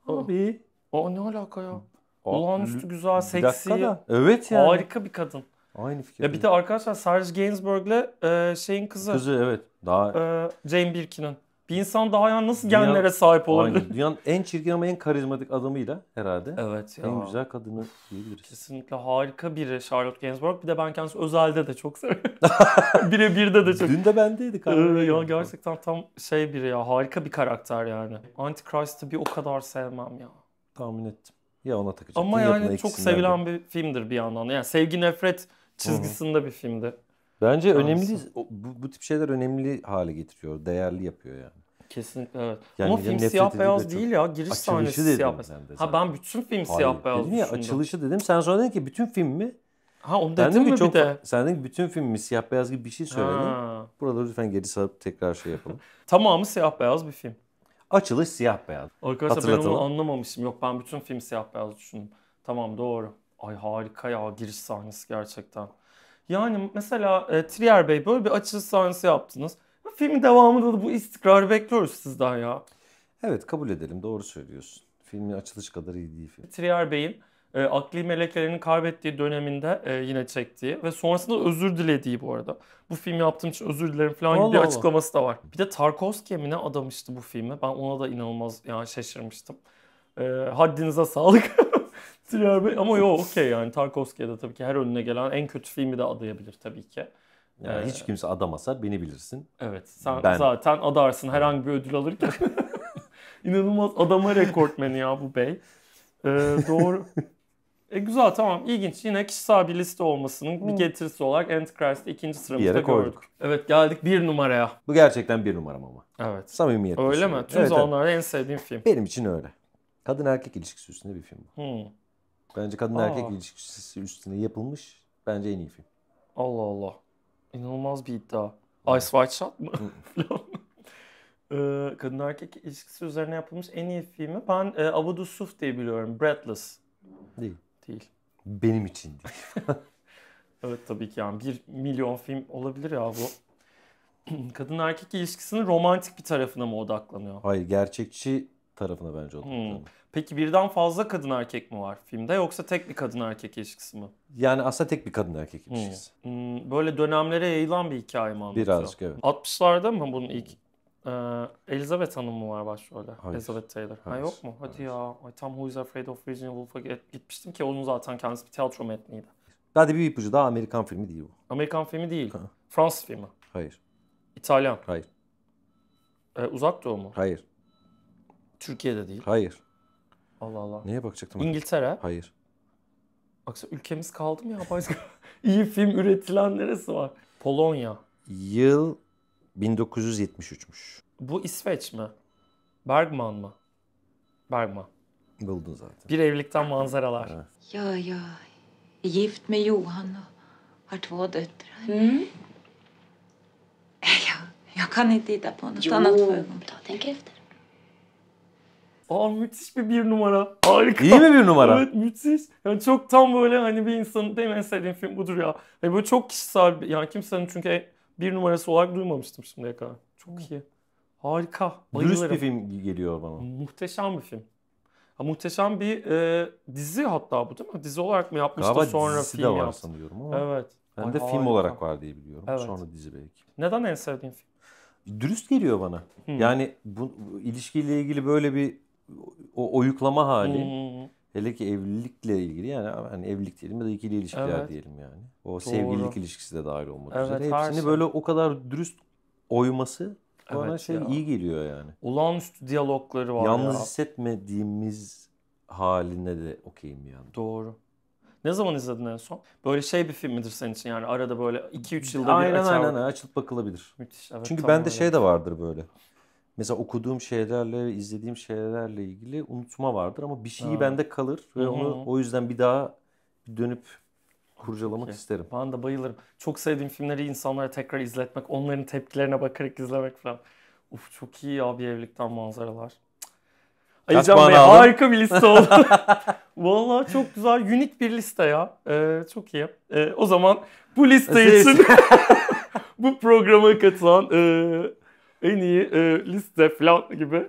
abi. Aa ne alaka ya? Aa, Olağanüstü güzel, bir seksi. dakika da. Evet yani. Harika bir kadın. Aynı fikir. Ya bir de arkadaşlar Serge Gainsbourg'le e, şeyin kızı. Kızı evet. Daha e, Jane Birkin'in. Bir insan daha ya nasıl Dünya... genlere sahip olabilir? Aynen. Dünyanın en çirkin ama en karizmatik adamıyla herhalde. Evet ya. En güzel kadını diyebiliriz. Kesinlikle harika biri Charlotte Gainsbourg. Bir de ben kendisi özelde de çok seviyorum. Birebir de de çok. Dün de bendeydik. Abi. ya gerçekten tam şey biri ya. Harika bir karakter yani. Antichrist'ı bir o kadar sevmem ya. Tahmin ettim. Ya ona takacaktım. Ama yani çok sevilen bir filmdir bir yandan. Yani sevgi nefret çizgisinde bir filmdi. Bence Anladım. önemli bu, bu tip şeyler önemli hale getiriyor, değerli yapıyor yani. Kesinlikle evet. Yani Ama film siyah beyaz de değil ya. Giriş sahnesi dedim siyah beyaz. Ha ben bütün film Hayır, siyah beyaz dedim ya, düşündüm. açılışı dedim. Sen sonra dedin ki bütün film mi? Ha onu dedin mi çok, bir de? Sen dedin ki bütün film mi siyah beyaz gibi bir şey söyledin. Buraları lütfen geri sarıp tekrar şey yapalım. Tamamı siyah beyaz bir film. Açılış siyah beyaz. Arkadaşlar ben onu anlamamışım. Yok ben bütün film siyah beyaz düşündüm. Tamam doğru. Ay harika ya giriş sahnesi gerçekten. Yani mesela e, Trier Bey böyle bir açılış sahnesi yaptınız. Filmin devamında da bu istikrarı bekliyoruz sizden ya. Evet kabul edelim doğru söylüyorsun. Filmin açılış kadar iyi değil film. Trier Bey'in e, akli meleklerini kaybettiği döneminde e, yine çektiği ve sonrasında özür dilediği bu arada. Bu film yaptığım için özür dilerim falan gibi bir açıklaması da var. Bir de Tarkovski mi ne adamıştı bu filme. Ben ona da inanılmaz yani şaşırmıştım. E, haddinize sağlık. Trier Bey ama yok okey yani Tarkovski'ye de tabii ki her önüne gelen en kötü filmi de adayabilir tabii ki. Yani ee, hiç kimse adamasa beni bilirsin. Evet sen ben... zaten adarsın herhangi bir ödül alırken. İnanılmaz adama rekortmeni ya bu bey. Ee, doğru. E güzel tamam ilginç yine kişisel bir liste olmasının bir hmm. getirisi olarak Antichrist'ı ikinci sıramızda gördük. Koyduk. Evet geldik bir numaraya. Bu gerçekten bir numaram ama. Evet. Samimiyet. Öyle mi? Tüm evet, zamanlarda evet. en sevdiğim film. Benim için öyle. Kadın erkek ilişkisi üstünde bir film bu. Hmm. Bence kadın erkek ilişkisi üstüne yapılmış. Bence en iyi film. Allah Allah. İnanılmaz bir iddia. Ice White Shot mı? Ee, kadın erkek ilişkisi üzerine yapılmış en iyi filmi. Ben e, Abu Dusuf diye biliyorum. Breathless. Değil. Değil. Benim için değil. evet tabii ki yani. Bir milyon film olabilir ya bu. kadın erkek ilişkisinin romantik bir tarafına mı odaklanıyor? Hayır gerçekçi tarafına bence odaklanıyor. Hmm. Peki birden fazla kadın erkek mi var filmde yoksa tek bir kadın erkek ilişkisi mi? Yani aslında tek bir kadın erkek hmm. ilişkisi. Hmm. Hmm. Böyle dönemlere yayılan bir hikaye mi anlatıyor? Birazcık evet. 60'larda mı bunun ilk ee, Elizabeth Hanım mı var başrolde? Hayır. Elizabeth Taylor. Hayır. Ha, yok mu? Hadi Hayır. ya. Ay, tam Who's Afraid of Virginia Woolf'a gitmiştim ki onun zaten kendisi bir tiyatro metniydi. Hadi bir ipucu daha Amerikan filmi değil bu. Amerikan filmi değil. Ha. Fransız filmi. Hayır. İtalyan. Hayır. Ee, uzak Doğu mu? Hayır. Türkiye'de değil. Hayır. Allah Allah. Neye bakacaktım? ben? İngiltere. Hayır. Baksa ülkemiz kaldı mı ya? Başka iyi film üretilen neresi var? Polonya. Yıl 1973'müş. Bu İsveç mi? Bergman mı? Bergman. Buldun zaten. Bir evlilikten manzaralar. Evet. Ja, gift med Johan och har två döttrar. Mm. Jag, jag kan inte hitta på något Jo. annat för ögonblicket. Tänk efter. Aa müthiş bir bir numara. Harika. İyi mi bir numara? Evet müthiş. Yani çok tam böyle hani bir insanın değil mi en sevdiğim film budur ya. Hani böyle çok kişisel yani kimsenin çünkü e, bir numarası olarak duymamıştım şimdiye kadar. Çok hmm. iyi. Harika. Bayılırım. Dürüst bir film geliyor bana. Muhteşem bir film. Ha, muhteşem bir e, dizi hatta bu değil mi? Dizi olarak mı yapmış Galiba sonra dizisi film de var yaptı. sanıyorum ama. Evet. Ben Ay, de harika. film olarak var diye biliyorum. Evet. Sonra dizi belki. Neden en sevdiğin film? Dürüst geliyor bana. Hmm. Yani bu ilişkiyle ilgili böyle bir o oyuklama hali. Hmm. Hele ki evlilikle ilgili yani hani evlilik diyelim ya da ikili ilişkiler evet. diyelim yani. O Doğru. sevgililik ilişkisi de dahil olmak evet, üzere. Hepsini şey. böyle o kadar dürüst oyması bana evet şey ya. iyi geliyor yani. Olağanüstü diyalogları var Yalnız ya. hissetmediğimiz haline de okeyim yani. Doğru. Ne zaman izledin en son? Böyle şey bir film midir senin için yani arada böyle 2-3 yılda aynen, bir açar. Aynen aynen açılıp bakılabilir. Müthiş. Evet, Çünkü bende öyle. şey de vardır böyle mesela okuduğum şeylerle, izlediğim şeylerle ilgili unutma vardır ama bir şeyi ha. bende kalır ve Hı-hı. onu o yüzden bir daha dönüp kurcalamak okay. isterim. Ben de bayılırım. Çok sevdiğim filmleri insanlara tekrar izletmek, onların tepkilerine bakarak izlemek falan. Uf çok iyi ya bir evlilikten manzaralar. Alican Bey aldım. harika bir liste oldu. Vallahi çok güzel, unik bir liste ya. Ee, çok iyi. Ee, o zaman bu liste için bu programa katılan e, en iyi e, liste falan gibi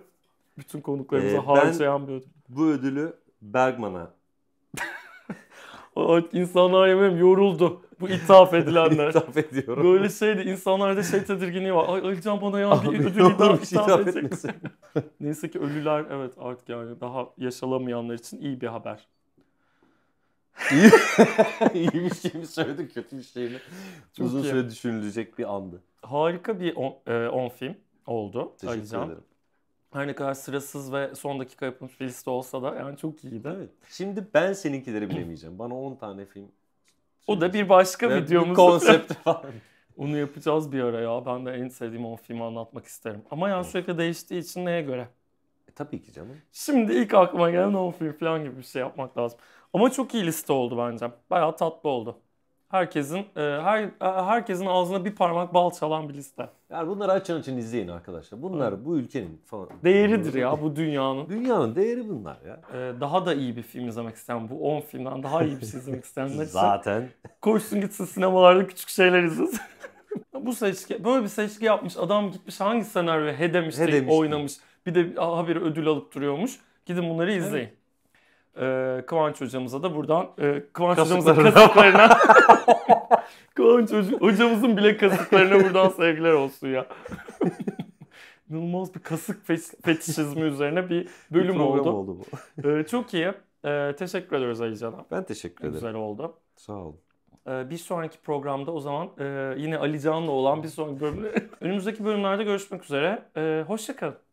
bütün konuklarımıza ee, harcayan bir ödül. Bu ödülü Bergman'a. insanlar yemeğim yoruldu. Bu ithaf edilenler. ithaf ediyorum. Böyle şeydi insanlarda şey tedirginliği var. Ay Alican bana ya bir ödül şey ithaf, ithaf edecek. Neyse ki ölüler evet artık yani daha yaşalamayanlar için iyi bir haber. İyi, bir şey mi söyledik kötü bir şey mi? Çok Uzun iyi. süre düşünülecek bir andı harika bir 10 e, film oldu. Teşekkür Alican. ederim. Her ne kadar sırasız ve son dakika yapılmış bir liste olsa da yani çok iyiydi. Evet. Şimdi ben seninkileri bilemeyeceğim. Bana 10 tane film. O da bir başka evet, videomuz. Bir konsept var. Onu yapacağız bir ara ya. Ben de en sevdiğim 10 filmi anlatmak isterim. Ama yani sürekli değiştiği için neye göre? E, tabii ki canım. Şimdi ilk aklıma gelen 10 film falan gibi bir şey yapmak lazım. Ama çok iyi liste oldu bence. Bayağı tatlı oldu herkesin e, her e, herkesin ağzına bir parmak bal çalan bir liste. Yani bunları açın için izleyin arkadaşlar. Bunlar bu ülkenin falan. Değeridir ya bu dünyanın. Dünyanın değeri bunlar ya. Ee, daha da iyi bir film izlemek isteyen bu 10 filmden daha iyi bir şey izlemek isteyenler için. Zaten. Koşsun gitsin sinemalarda küçük şeyler izlesin. bu seçki böyle bir seçki yapmış adam gitmiş hangi senaryo he demiş, he demiş oynamış. Bir de haberi ödül alıp duruyormuş. Gidin bunları izleyin. Evet e, Kıvanç hocamıza da buradan e, Kıvanç Kasıklarına. hocamızın kasıklarına Kıvanç hocamızın bile kasıklarına buradan sevgiler olsun ya. İnanılmaz bir kasık fe- fetişizmi üzerine bir bölüm bir oldu. oldu bu. E, çok iyi. E, teşekkür ediyoruz Ali Can'a. Ben teşekkür ederim. Güzel oldu. Sağ olun. E, bir sonraki programda o zaman e, yine Ali Can'la olan bir sonraki bölümde önümüzdeki bölümlerde görüşmek üzere. E, Hoşçakalın.